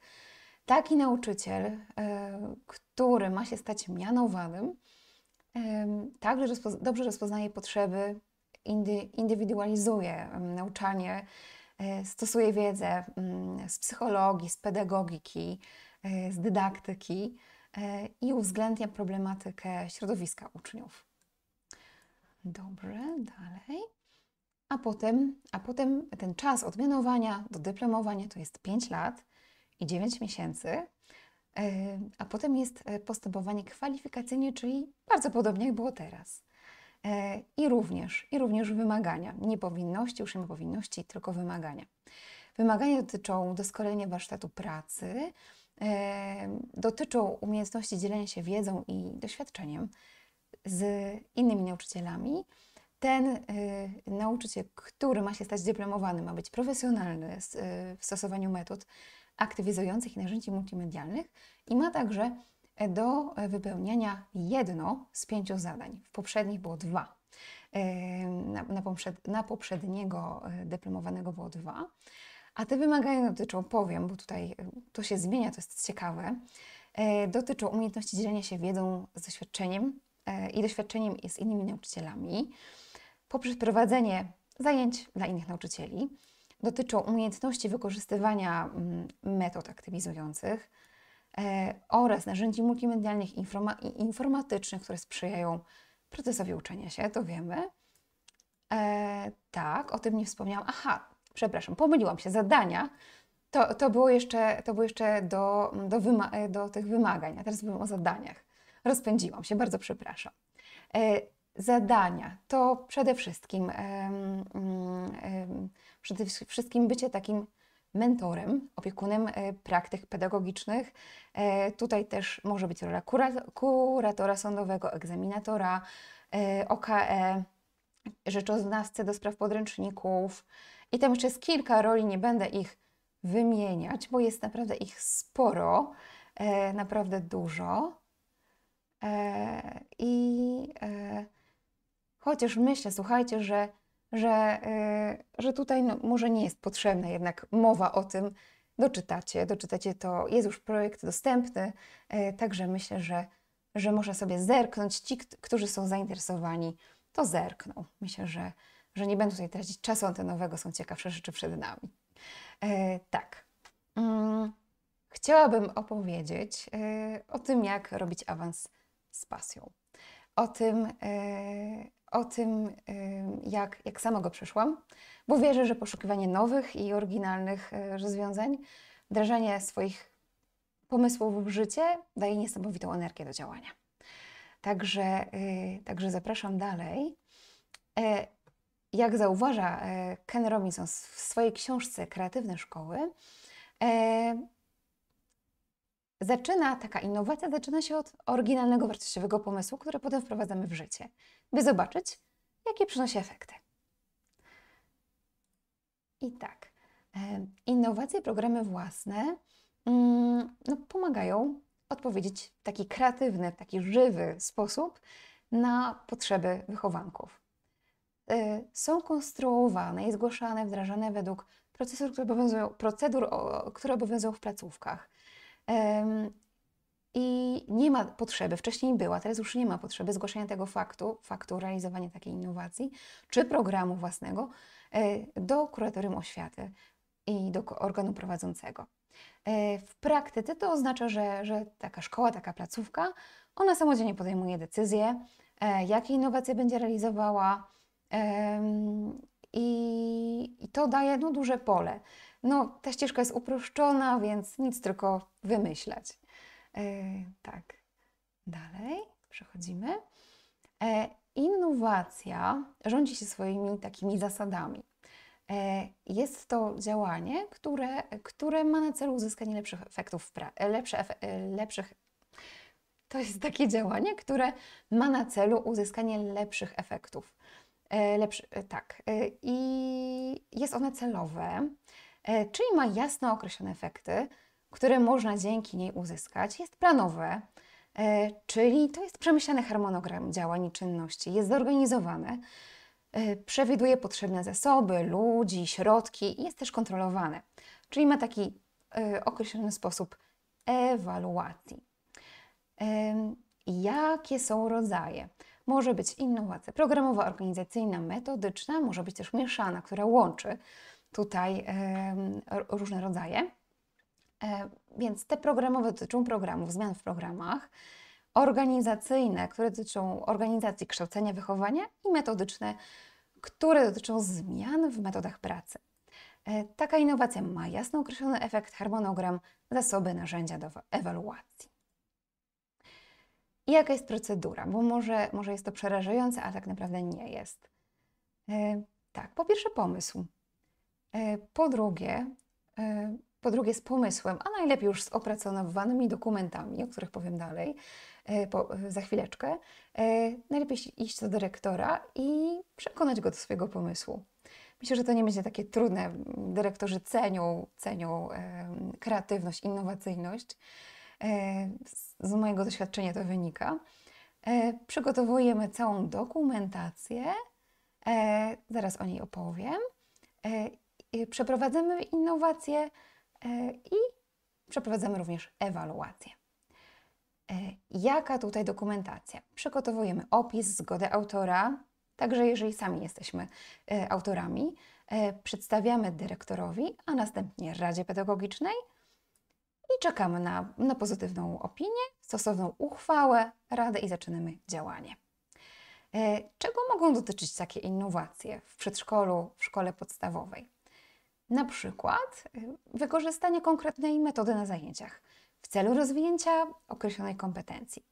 Taki nauczyciel, e, który ma się stać mianowanym, Także dobrze rozpoznaje potrzeby, indywidualizuje nauczanie, e, stosuje wiedzę mm, z psychologii, z pedagogiki, e, z dydaktyki e, i uwzględnia problematykę środowiska uczniów. Dobrze, dalej. A potem, a potem ten czas od mianowania do dyplomowania to jest 5 lat i 9 miesięcy a potem jest e, postępowanie kwalifikacyjne, czyli bardzo podobnie jak było teraz. E, I również, i również wymagania, nie powinności, już nie powinności, tylko wymagania. Wymagania dotyczą doskonalenia warsztatu pracy, dotyczą umiejętności dzielenia się wiedzą i doświadczeniem z innymi nauczycielami. Ten y, nauczyciel, który ma się stać dyplomowany, ma być profesjonalny y, w stosowaniu metod aktywizujących i narzędzi multimedialnych i ma także e, do e, wypełniania jedno z pięciu zadań. W poprzednich było dwa. E, na, na, poprzed, na poprzedniego dyplomowanego było dwa. A te wymagania dotyczą, powiem, bo tutaj to się zmienia, to jest ciekawe, dotyczą umiejętności dzielenia się wiedzą z doświadczeniem i doświadczeniem z innymi nauczycielami, poprzez prowadzenie zajęć dla innych nauczycieli, dotyczą umiejętności wykorzystywania mm, metod aktywizujących e, oraz narzędzi multimedialnych i informatycznych, które sprzyjają procesowi uczenia się, to wiemy. E, tak, o tym nie wspomniałam. Aha, przepraszam, pomyliłam się, zadania. To, to było jeszcze, to było jeszcze do, do, do tych wymagań, a teraz mówię o zadaniach. Rozpędziłam się, bardzo przepraszam. E, zadania to przede wszystkim, przede wszystkim bycie takim mentorem, opiekunem e, praktyk pedagogicznych. E, tutaj też może być rola kuratora sądowego, egzaminatora, e, OKE, rzeczoznawcy do spraw podręczników. I tam jeszcze jest kilka roli, nie będę ich wymieniać, bo jest naprawdę ich sporo, naprawdę dużo. I Chociaż myślę, słuchajcie, że, że, yy, że tutaj no, może nie jest potrzebna jednak mowa o tym, doczytacie, doczytacie to, jest już projekt dostępny, yy, także myślę, że, że można sobie zerknąć. Ci, którzy są zainteresowani, to zerkną. Myślę, że, że nie będą tutaj tracić czasu antenowego, są ciekawsze rzeczy przed nami. Yy, tak. Yy, chciałabym opowiedzieć y, o tym, jak robić awans z pasją. O tym, y, o tym, y, jak, jak sama go przeszłam, bo wierzę, że poszukiwanie nowych i oryginalnych y, rozwiązań, wdrażanie swoich pomysłów w życie daje niesamowitą energię do działania. Także, y, także zapraszam dalej. Jak zauważa Ken Robinson w swojej książce Kreatywne Szkoły, zaczyna taka innowacja, zaczyna się od oryginalnego wartościowego pomysłu, który potem wprowadzamy w życie by zobaczyć, jakie przynosi efekty. I tak, e, innowacje, programy własne mm, no, pomagają odpowiedzieć w taki kreatywny, w taki żywy sposób na potrzeby wychowanków. E, są konstruowane i zgłaszane, wdrażane według procedur, które obowiązują, procedur, które obowiązują w placówkach i nie ma potrzeby, wcześniej była, teraz już nie ma potrzeby zgłaszania tego faktu, faktu realizowania takiej innowacji czy programu własnego e, do kuratorium oświaty i do organu prowadzącego. E, w praktyce to oznacza, że, że taka szkoła, taka placówka, ona samodzielnie podejmuje decyzje, e, jakie innowacje będzie realizowała i, i to daje no, duże pole. No, ta ścieżka jest uproszczona, więc nic tylko wymyślać. E, tak, dalej przechodzimy. E, innowacja rządzi się swoimi takimi zasadami. E, jest to działanie, które, które ma na celu uzyskanie lepszych efektów, lepsze, lepszych. To jest takie działanie, które ma na celu uzyskanie lepszych efektów. Lepszy, tak. I jest one celowe, czyli ma jasno określone efekty, które można dzięki niej uzyskać, jest planowe, e, czyli to jest przemyślany harmonogram działań i czynności, jest zorganizowane, przewiduje potrzebne zasoby, ludzi, środki i jest też kontrolowane, czyli ma taki e, określony sposób ewaluacji. Jakie są rodzaje? Może być innowacja programowa, organizacyjna, metodyczna, może być też mieszana, która łączy tutaj różne rodzaje. E, więc te programowe dotyczą programów, zmian w programach, organizacyjne, które dotyczą organizacji kształcenia, wychowania i metodyczne, które dotyczą zmian w metodach pracy. E, taka innowacja ma jasno określony efekt, harmonogram, zasoby, narzędzia do ewaluacji. I jaka jest procedura? Bo może, może jest to przerażające, a tak naprawdę nie jest. E, tak, po pierwsze pomysł. po drugie, po drugie z pomysłem, a najlepiej już z opracowanymi dokumentami, o których powiem dalej e, po, e, za chwileczkę. E, najlepiej iść do dyrektora i przekonać go do swojego pomysłu. Myślę, że to nie będzie takie trudne. Dyrektorzy cenią, cenią kreatywność, innowacyjność. Z mojego doświadczenia to wynika. Przygotowujemy całą dokumentację, zaraz o niej opowiem. Przeprowadzamy innowacje E, i przeprowadzamy również ewaluację. E, jaka tutaj dokumentacja? Przygotowujemy opis, zgodę autora, także jeżeli sami jesteśmy e, autorami, przedstawiamy dyrektorowi, a następnie Radzie Pedagogicznej i czekamy na, na pozytywną opinię, stosowną uchwałę Rady i zaczynamy działanie. Czego mogą dotyczyć takie innowacje w przedszkolu, w szkole podstawowej? Na przykład y, wykorzystanie konkretnej metody na zajęciach w celu rozwinięcia określonej kompetencji.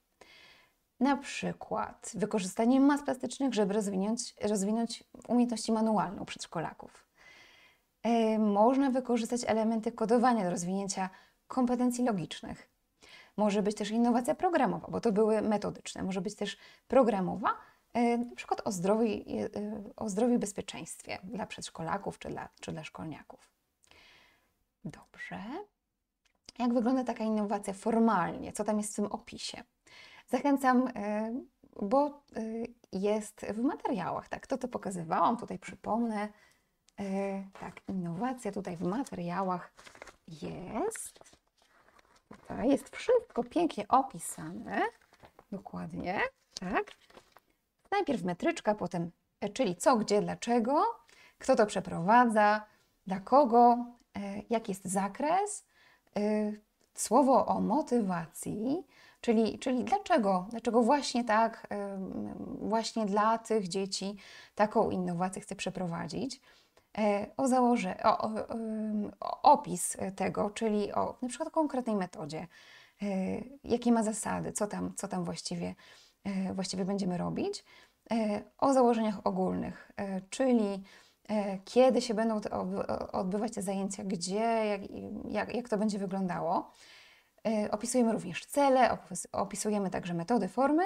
Na przykład wykorzystanie mas plastycznych, żeby rozwinąć, rozwinąć umiejętności manualne u przedszkolaków. Y, można wykorzystać elementy kodowania do rozwinięcia kompetencji logicznych. Może być też innowacja programowa, bo to były metodyczne. Może być też programowa, E, na przykład o zdrowiu, e, e, o zdrowiu i bezpieczeństwie dla przedszkolaków czy dla, czy dla szkolniaków. Dobrze. Jak wygląda taka innowacja formalnie? Co tam jest w tym opisie? Zachęcam, bo jest w materiałach, tak? To, co pokazywałam, tutaj przypomnę. Tak, innowacja tutaj w materiałach jest. Tutaj jest wszystko pięknie opisane. Dokładnie, tak? Najpierw metryczka, potem e, czyli co, gdzie, dlaczego, kto to przeprowadza, dla kogo, e, jaki jest zakres. E, słowo o motywacji, czyli, czyli dlaczego, dlaczego właśnie tak, właśnie dla tych dzieci taką innowację chcę przeprowadzić. O, założę, o, o, o opis tego, czyli o na przykład konkretnej metodzie, jakie ma zasady, co tam, co tam właściwie, właściwie będziemy robić. E, o założeniach ogólnych, e, czyli e, kiedy się będą odbywać te zajęcia, gdzie, jak, jak, jak to będzie wyglądało. Opisujemy również cele, opisujemy także metody, formy,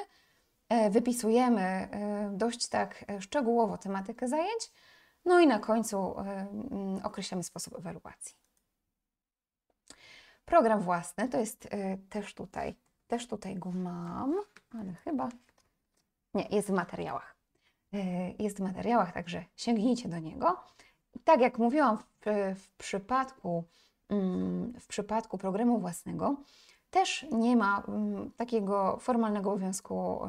wypisujemy dość tak szczegółowo tematykę zajęć, no i na końcu określamy sposób ewaluacji. Program własny to jest też tutaj, też tutaj go mam, ale chyba nie, jest w materiałach. E, jest w materiałach, także sięgnijcie do niego. tak jak mówiłam w, w, przypadku, mm, w przypadku programu własnego, też nie ma mm, takiego formalnego obowiązku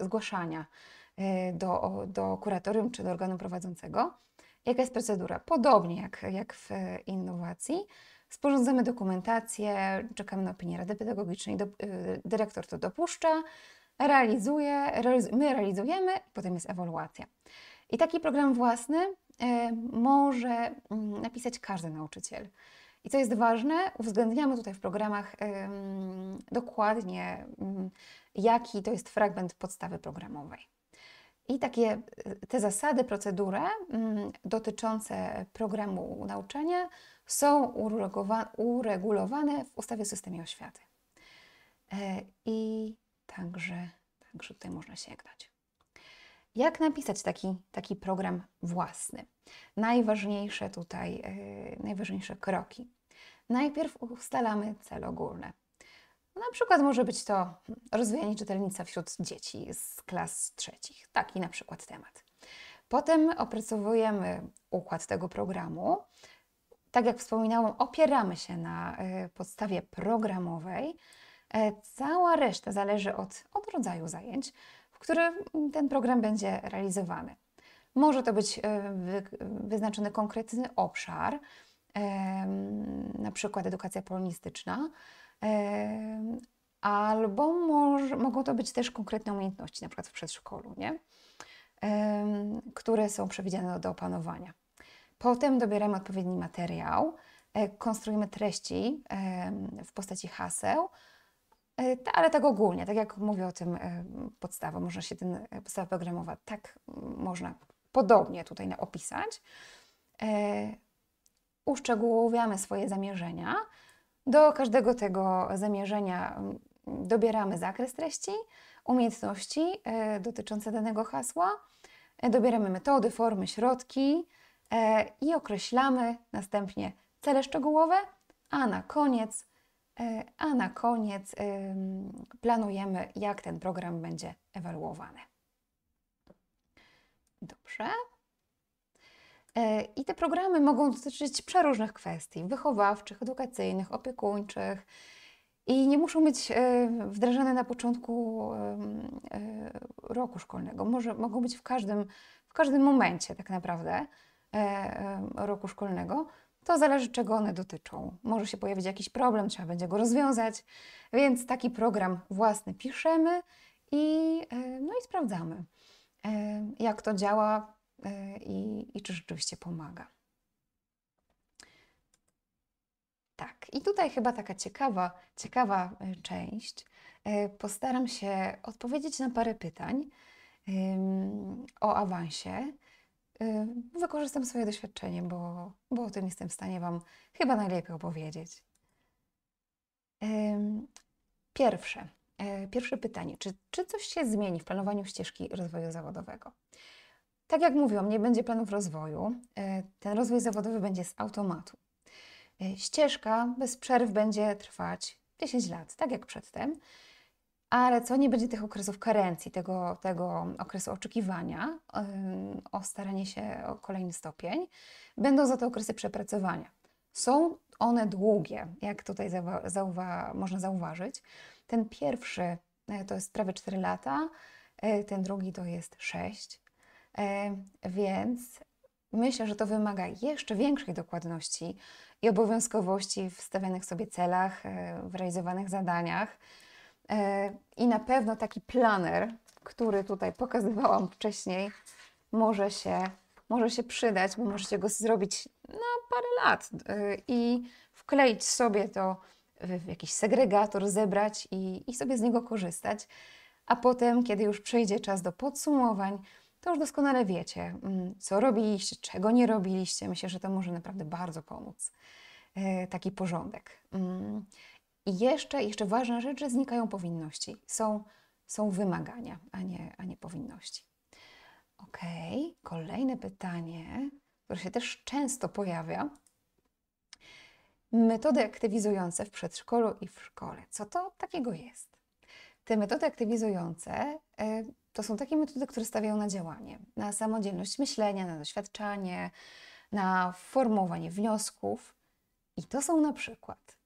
zgłaszania e, do, do kuratorium czy do organu prowadzącego. Jaka jest procedura? Podobnie jak, jak w innowacji, sporządzamy dokumentację, czekamy na opinię Rady Pedagogicznej, do, e, dyrektor to dopuszcza, realizuje, my realizujemy, potem jest ewaluacja. I taki program własny y, może mm, napisać każdy nauczyciel. I co jest ważne, uwzględniamy tutaj w programach dokładnie, mm, jaki to jest fragment podstawy programowej. I takie y, te zasady, procedury mm, dotyczące programu nauczania są uregulowane w ustawie o systemie oświaty. E, I Także, także tutaj można sięgnąć. Jak napisać taki, taki program własny? Najważniejsze tutaj, yy, najważniejsze kroki. Najpierw ustalamy cel ogólny. Na przykład może być to rozwijanie czytelnictwa wśród dzieci z klas trzecich. Taki na przykład temat. Potem opracowujemy układ tego programu. Tak jak wspominałam, opieramy się na e, podstawie programowej, E, cała reszta zależy od, od rodzaju zajęć, w którym ten program będzie realizowany. Może to być e, wyznaczony konkretny obszar, na przykład edukacja polonistyczna, albo może, mogą to być też konkretne umiejętności, na przykład w przedszkolu, nie? które są przewidziane do opanowania. Potem dobieramy odpowiedni materiał, e, konstruujemy treści w postaci haseł, E, ale tak ogólnie, tak jak mówię o tym, e, podstawa, można się ten, e, podstawa programowa, tak można podobnie tutaj opisać. Uszczegółowiamy swoje zamierzenia. Do każdego tego zamierzenia dobieramy zakres treści, umiejętności dotyczące danego hasła, dobieramy metody, formy, środki i określamy następnie cele szczegółowe, a na koniec E, a na koniec planujemy, jak ten program będzie ewaluowany. Dobrze. E, I te programy mogą dotyczyć przeróżnych kwestii wychowawczych, edukacyjnych, opiekuńczych i nie muszą być e, wdrażane na początku roku szkolnego. Może, mogą być w każdym, w każdym momencie tak naprawdę roku szkolnego. To zależy, czego one dotyczą. Może się pojawić jakiś problem, trzeba będzie go rozwiązać, więc taki program własny piszemy i, e, no i sprawdzamy, e, jak to działa e, i, i czy rzeczywiście pomaga. Tak, i tutaj chyba taka ciekawa, ciekawa część. Postaram się odpowiedzieć na parę pytań o awansie. Y, wykorzystam swoje doświadczenie, bo, bo o tym jestem w stanie Wam chyba najlepiej opowiedzieć. Pierwsze, y, pierwsze pytanie, czy, czy coś się zmieni w planowaniu ścieżki rozwoju zawodowego? Tak jak mówiłam, nie będzie planów rozwoju. Y, ten rozwój zawodowy będzie z automatu. Ścieżka bez przerw będzie trwać 10 lat, tak jak przedtem ale co nie będzie tych okresów karencji, tego, tego okresu oczekiwania o staranie się o kolejny stopień, będą za to okresy przepracowania. Są one długie, jak tutaj zauwa zauwa można zauważyć. Ten pierwszy e, to jest prawie 4 lata, e, ten drugi to jest 6, e, więc myślę, że to wymaga jeszcze większej dokładności i obowiązkowości w stawianych sobie celach, w realizowanych zadaniach, E, I na pewno taki planer, który tutaj pokazywałam wcześniej, może się, może się przydać, bo możecie go zrobić na parę lat e, i wkleić sobie to w jakiś segregator, zebrać i, i sobie z niego korzystać. A potem, kiedy już przejdzie czas do podsumowań, to już doskonale wiecie, mm, co robiliście, czego nie robiliście. Myślę, że to może naprawdę bardzo pomóc. E, taki porządek. Mm. I jeszcze, jeszcze ważna rzecz, że znikają powinności. Są, są wymagania, a nie, a nie powinności. Ok, kolejne pytanie, które się też często pojawia. Metody aktywizujące w przedszkolu i w szkole. Co to takiego jest? Te metody aktywizujące e, to są takie metody, które stawiają na działanie, na samodzielność myślenia, na doświadczanie, na formowanie wniosków. I to są na przykład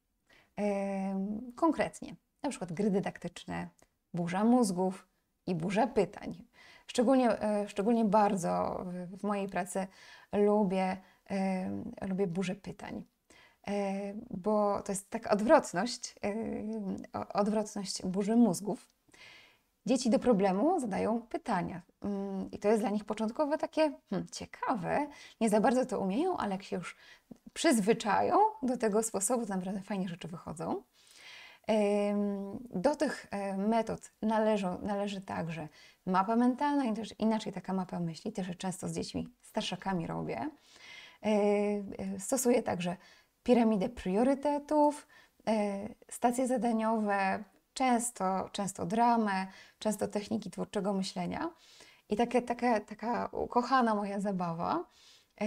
konkretnie. Na przykład gry dydaktyczne, burza mózgów i burza pytań. Szczególnie, e, szczególnie bardzo w mojej pracy lubię, lubię burzę pytań, e, bo to jest taka odwrotność, odwrotność burzy mózgów. Dzieci do problemu zadają pytania mm, i to jest dla nich początkowo takie hmm, ciekawe, nie za bardzo to umieją, ale jak się już przyzwyczają do tego sposobu, to naprawdę fajnie rzeczy wychodzą. Do tych e, metod należą, należy także mapa mentalna i też inaczej taka mapa myśli, też często z dziećmi starszakami robię. E, e, stosuję także piramidę priorytetów, stacje zadaniowe, często, często dramę, często techniki twórczego myślenia. I takie, takie, taka ukochana moja zabawa, yy,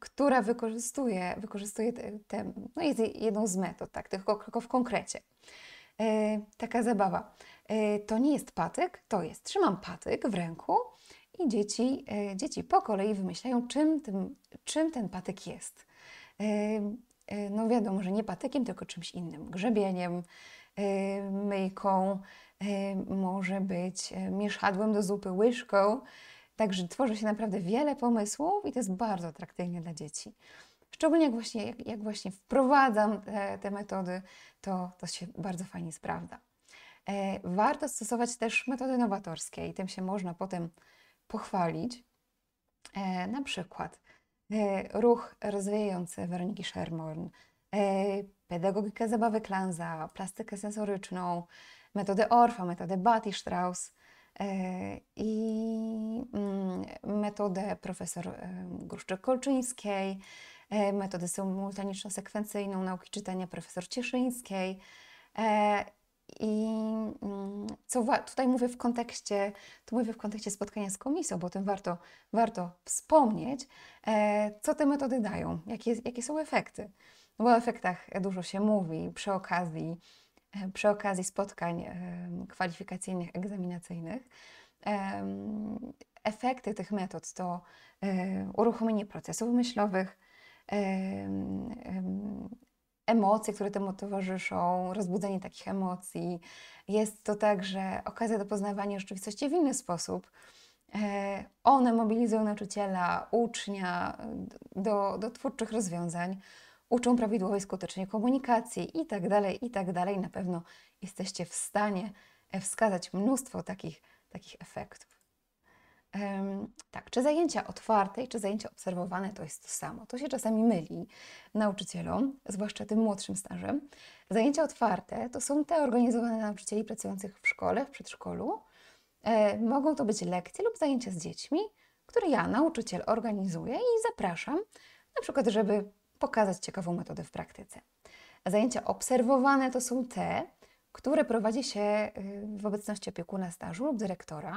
która wykorzystuje, wykorzystuje te, te, no jest jedną z metod, tak, tylko w konkrecie. Yy, taka zabawa. Yy, to nie jest patyk, to jest. Trzymam patyk w ręku i dzieci, dzieci po kolei wymyślają, czym, tym, czym ten patyk jest. No wiadomo, że nie patykiem, tylko czymś innym grzebieniem, E, myjką, e, może być e, mieszadłem do zupy, łyżką. Także tworzy się naprawdę wiele pomysłów i to jest bardzo atrakcyjne dla dzieci. Szczególnie jak właśnie, jak, jak właśnie wprowadzam te, te, metody, to, to się bardzo fajnie sprawdza. Warto stosować też metody nowatorskie i tym się można potem pochwalić. Na przykład ruch rozwijający Weroniki Shermorn, E, pedagogikę zabawy Klanza, plastykę sensoryczną, metodę Orfa, metodę Bati Strauss e, i mm, metodę profesor e, Gruszczyk-Kolczyńskiej, metodę symultaniczno-sekwencyjną nauki czytania profesor Cieszyńskiej. I mm, co tutaj mówię w kontekście, tu mówię w kontekście spotkania z komisją, bo o tym warto, warto wspomnieć, co te metody dają, jakie, jakie są efekty. No bo o efektach dużo się mówi przy okazji, e, przy okazji spotkań e, kwalifikacyjnych, egzaminacyjnych. Efekty tych metod to e, uruchomienie procesów myślowych, emocje, które temu towarzyszą, rozbudzenie takich emocji. Jest to także okazja do poznawania rzeczywistości w inny sposób. One mobilizują nauczyciela, ucznia do, do twórczych rozwiązań uczą prawidłowej, skutecznej komunikacji itd., tak itd. Tak na pewno jesteście w stanie e, wskazać mnóstwo takich, takich efektów. Um, tak, czy zajęcia otwarte i czy zajęcia obserwowane to jest to samo? To się czasami myli nauczycielom, zwłaszcza tym młodszym stażem. Zajęcia otwarte to są te organizowane dla nauczycieli pracujących w szkole, w przedszkolu. E, mogą to być lekcje lub zajęcia z dziećmi, które ja, nauczyciel, organizuję i zapraszam, na przykład, żeby pokazać ciekawą metodę w praktyce. Zajęcia obserwowane to są te, które prowadzi się y, w obecności opiekuna stażu lub dyrektora,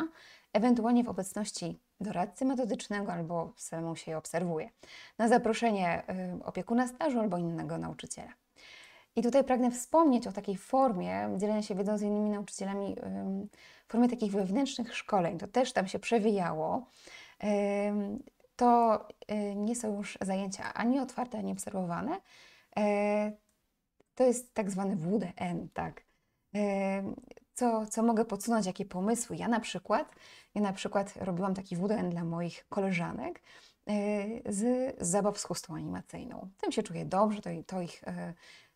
ewentualnie w obecności doradcy metodycznego albo samemu się je obserwuje, na zaproszenie y, opiekuna stażu albo innego nauczyciela. I tutaj pragnę wspomnieć o takiej formie dzielenia się wiedzą z innymi nauczycielami, formie takich wewnętrznych szkoleń. To też tam się przewijało to e, nie są już zajęcia ani otwarte, ani obserwowane. E, to jest tak zwany WDN, tak. E, co, co mogę podsunąć, jakie pomysły. Ja na przykład, ja na przykład robiłam taki WDN dla moich koleżanek z zabaw z chustą animacyjną. Tym się czuję dobrze, to, to ich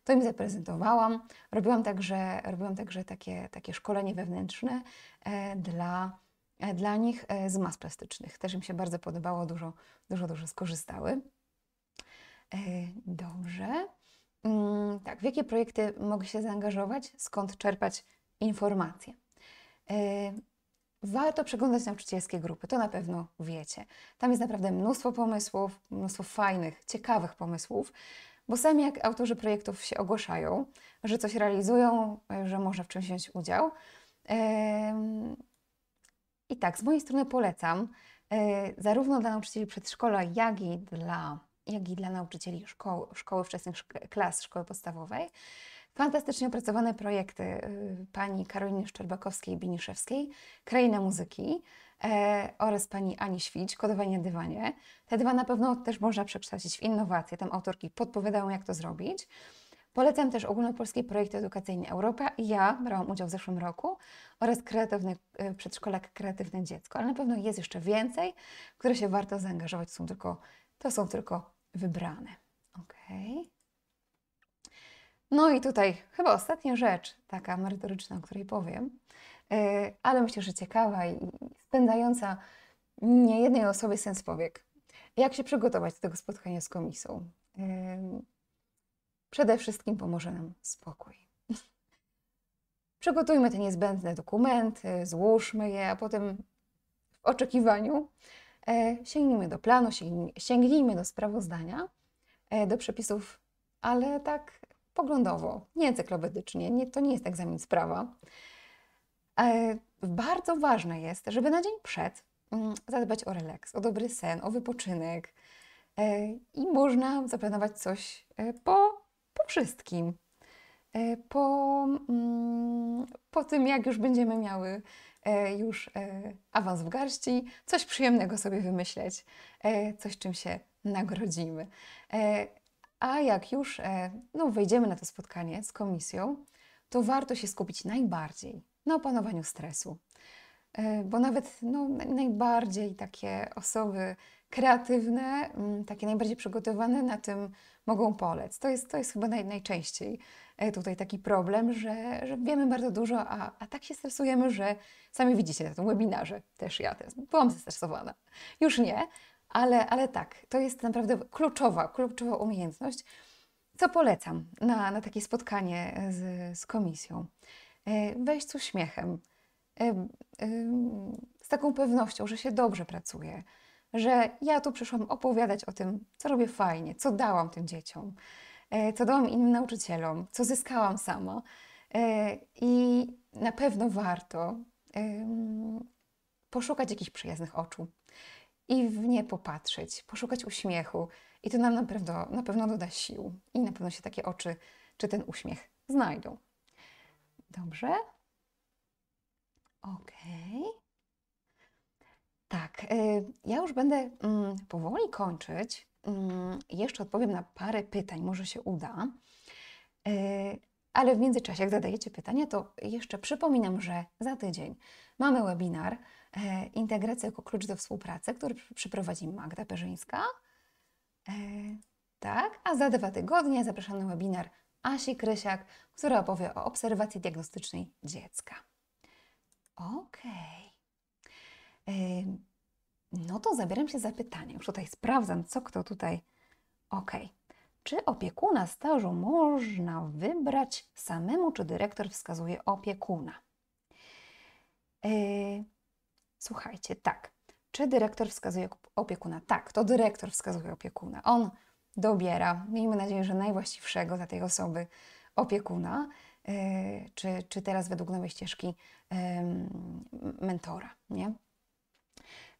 to im zaprezentowałam. Robiłam także, robiłam także takie, takie szkolenie wewnętrzne dla E, dla nich e, z mas plastycznych. Też im się bardzo podobało, dużo, dużo, dużo skorzystały. E, dobrze. Mm, tak, w jakie projekty mogę się zaangażować, skąd czerpać informacje? Warto przeglądać nauczycielskie grupy, to na pewno wiecie. Tam jest naprawdę mnóstwo pomysłów, mnóstwo fajnych, ciekawych pomysłów, bo sami jak autorzy projektów się ogłaszają, że coś realizują, że można w czymś wziąć udział, i tak, z mojej strony polecam e, zarówno dla nauczycieli przedszkola, jak i dla, jak i dla nauczycieli szkoły, szkoły wczesnych klas szkoły podstawowej. Fantastycznie opracowane projekty e, pani Karoliny Szczerbakowskiej-Biniszewskiej, Kraina Muzyki e, oraz pani Ani Świć, Kodowanie na dywanie. Te dwa na pewno też można przekształcić w innowacje. Tam autorki podpowiadają, jak to zrobić. Polecam też ogólnopolski projekt edukacyjny Europa. Ja brałam udział w zeszłym roku oraz kreatywny, e, przedszkolak Kreatywne Dziecko, ale na pewno jest jeszcze więcej, w które się warto zaangażować. Są tylko, to są tylko wybrane. Okej. No i tutaj chyba ostatnia rzecz, taka merytoryczna, o której powiem, e, ale myślę, że ciekawa i spędzająca nie jednej osobie sens powiek. Jak się przygotować do tego spotkania z komisją? Przede wszystkim pomoże nam spokój. Przygotujmy te niezbędne dokumenty, złóżmy je, a potem w oczekiwaniu e, sięgnijmy do planu, sięgnijmy do sprawozdania, e, do przepisów, ale tak poglądowo, nie encyklopedycznie, nie, to nie jest egzamin sprawa. E, bardzo ważne jest, żeby na dzień przed mm, zadbać o relaks, o dobry sen, o wypoczynek i można zaplanować coś po wszystkim. E, po, mm, po tym, jak już będziemy miały e, już e, awans w garści, coś przyjemnego sobie wymyśleć, coś czym się nagrodzimy. A jak już no, wejdziemy na to spotkanie z komisją, to warto się skupić najbardziej na opanowaniu stresu. Bo nawet no, najbardziej takie osoby kreatywne, mm, takie najbardziej przygotowane na tym mogą polec. To jest, to jest chyba naj, najczęściej e, tutaj taki problem, że, że wiemy bardzo dużo, a, a tak się stresujemy, że sami widzicie na tym webinarze, też ja też byłam zestresowana. Już nie, ale, ale tak, to jest naprawdę kluczowa, kluczowa umiejętność. Co polecam na, na takie spotkanie z, z komisją? E, Wejść z uśmiechem, e, z taką pewnością, że się dobrze pracuje, że ja tu przyszłam opowiadać o tym, co robię fajnie, co dałam tym dzieciom, e, co dałam innym nauczycielom, co zyskałam sama. E, I na pewno warto poszukać jakichś przyjaznych oczu i w nie popatrzeć, poszukać uśmiechu. I to nam na pewno, na pewno doda sił i na pewno się takie oczy czy ten uśmiech znajdą. Dobrze? Okej. Okay. Tak, y, ja już będę mm, powoli kończyć. Mm, jeszcze odpowiem na parę pytań, może się uda. Y, ale w międzyczasie, jak zadajecie pytania, to jeszcze przypominam, że za tydzień mamy webinar y, Integracja jako klucz do współpracy, który przeprowadzi Magda Perzyńska. Tak, a za dwa tygodnie zapraszamy webinar Asi Krysiak, która opowie o obserwacji diagnostycznej dziecka. Okej. Okay no to zabieram się za pytanie. Już tutaj sprawdzam, co kto tutaj. Ok. Czy opiekuna stażu można wybrać samemu, czy dyrektor wskazuje opiekuna? E, słuchajcie, tak. Czy dyrektor wskazuje opiekuna? Tak, to dyrektor wskazuje opiekuna. On dobiera, miejmy nadzieję, że najwłaściwszego dla tej osoby opiekuna, e, czy, czy teraz według nowej ścieżki mentora, nie?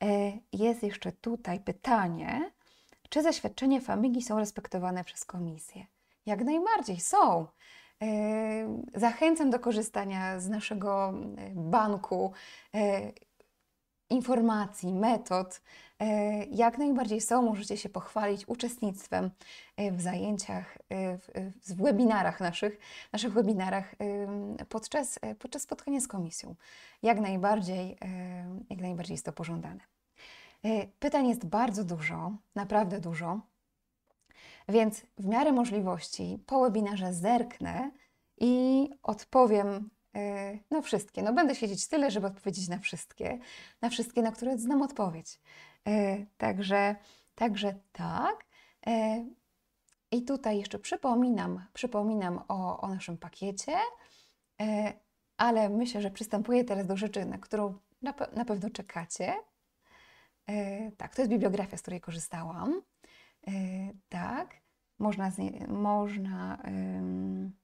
E, jest jeszcze tutaj pytanie, czy zaświadczenia famigi są respektowane przez komisję? Jak najbardziej są. E, zachęcam do korzystania z naszego e, banku informacji, metod. Jak najbardziej są, możecie się pochwalić uczestnictwem w zajęciach, w, w webinarach naszych, naszych webinarach podczas, e, podczas spotkania z komisją. Jak najbardziej, e, jak najbardziej jest to pożądane. E, pytań jest bardzo dużo, naprawdę dużo, więc w miarę możliwości po webinarze zerknę i odpowiem no wszystkie. No będę siedzieć tyle, żeby odpowiedzieć na wszystkie, na wszystkie, na które znam odpowiedź. Także, także tak. I tutaj jeszcze przypominam, przypominam o, o naszym pakiecie. E, ale myślę, że przystępuję teraz do rzeczy, na którą na, pe na pewno czekacie. E, tak, to jest bibliografia, z której korzystałam. E, tak, można, można, ym,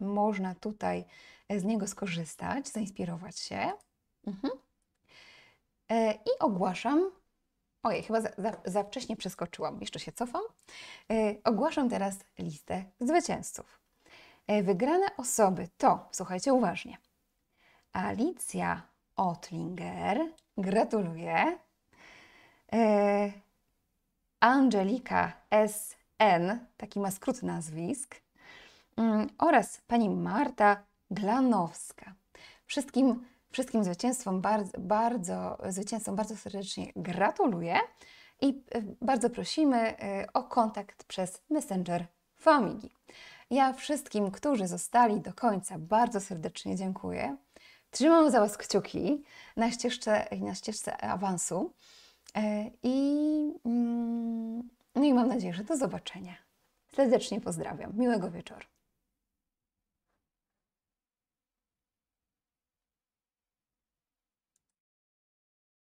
można tutaj z niego skorzystać, zainspirować się. Mhm. I ogłaszam Ojej, chyba za, za, za, wcześnie przeskoczyłam, jeszcze się cofam. ogłaszam teraz listę zwycięzców. E, wygrane osoby to, słuchajcie uważnie, Alicja Otlinger, gratuluję, e, Angelika S.N., taki ma skrót nazwisk, mm, oraz pani Marta Glanowska. Wszystkim, wszystkim zwycięstwom bardzo, bardzo, zwycięzcom bardzo serdecznie gratuluję i e, bardzo prosimy o kontakt przez Messenger Famigi. Ja wszystkim, którzy zostali do końca, bardzo serdecznie dziękuję. Trzymam za Was kciuki na ścieżce, na ścieżce awansu e, i, mm, no i mam nadzieję, że do zobaczenia. Serdecznie pozdrawiam. Miłego wieczoru.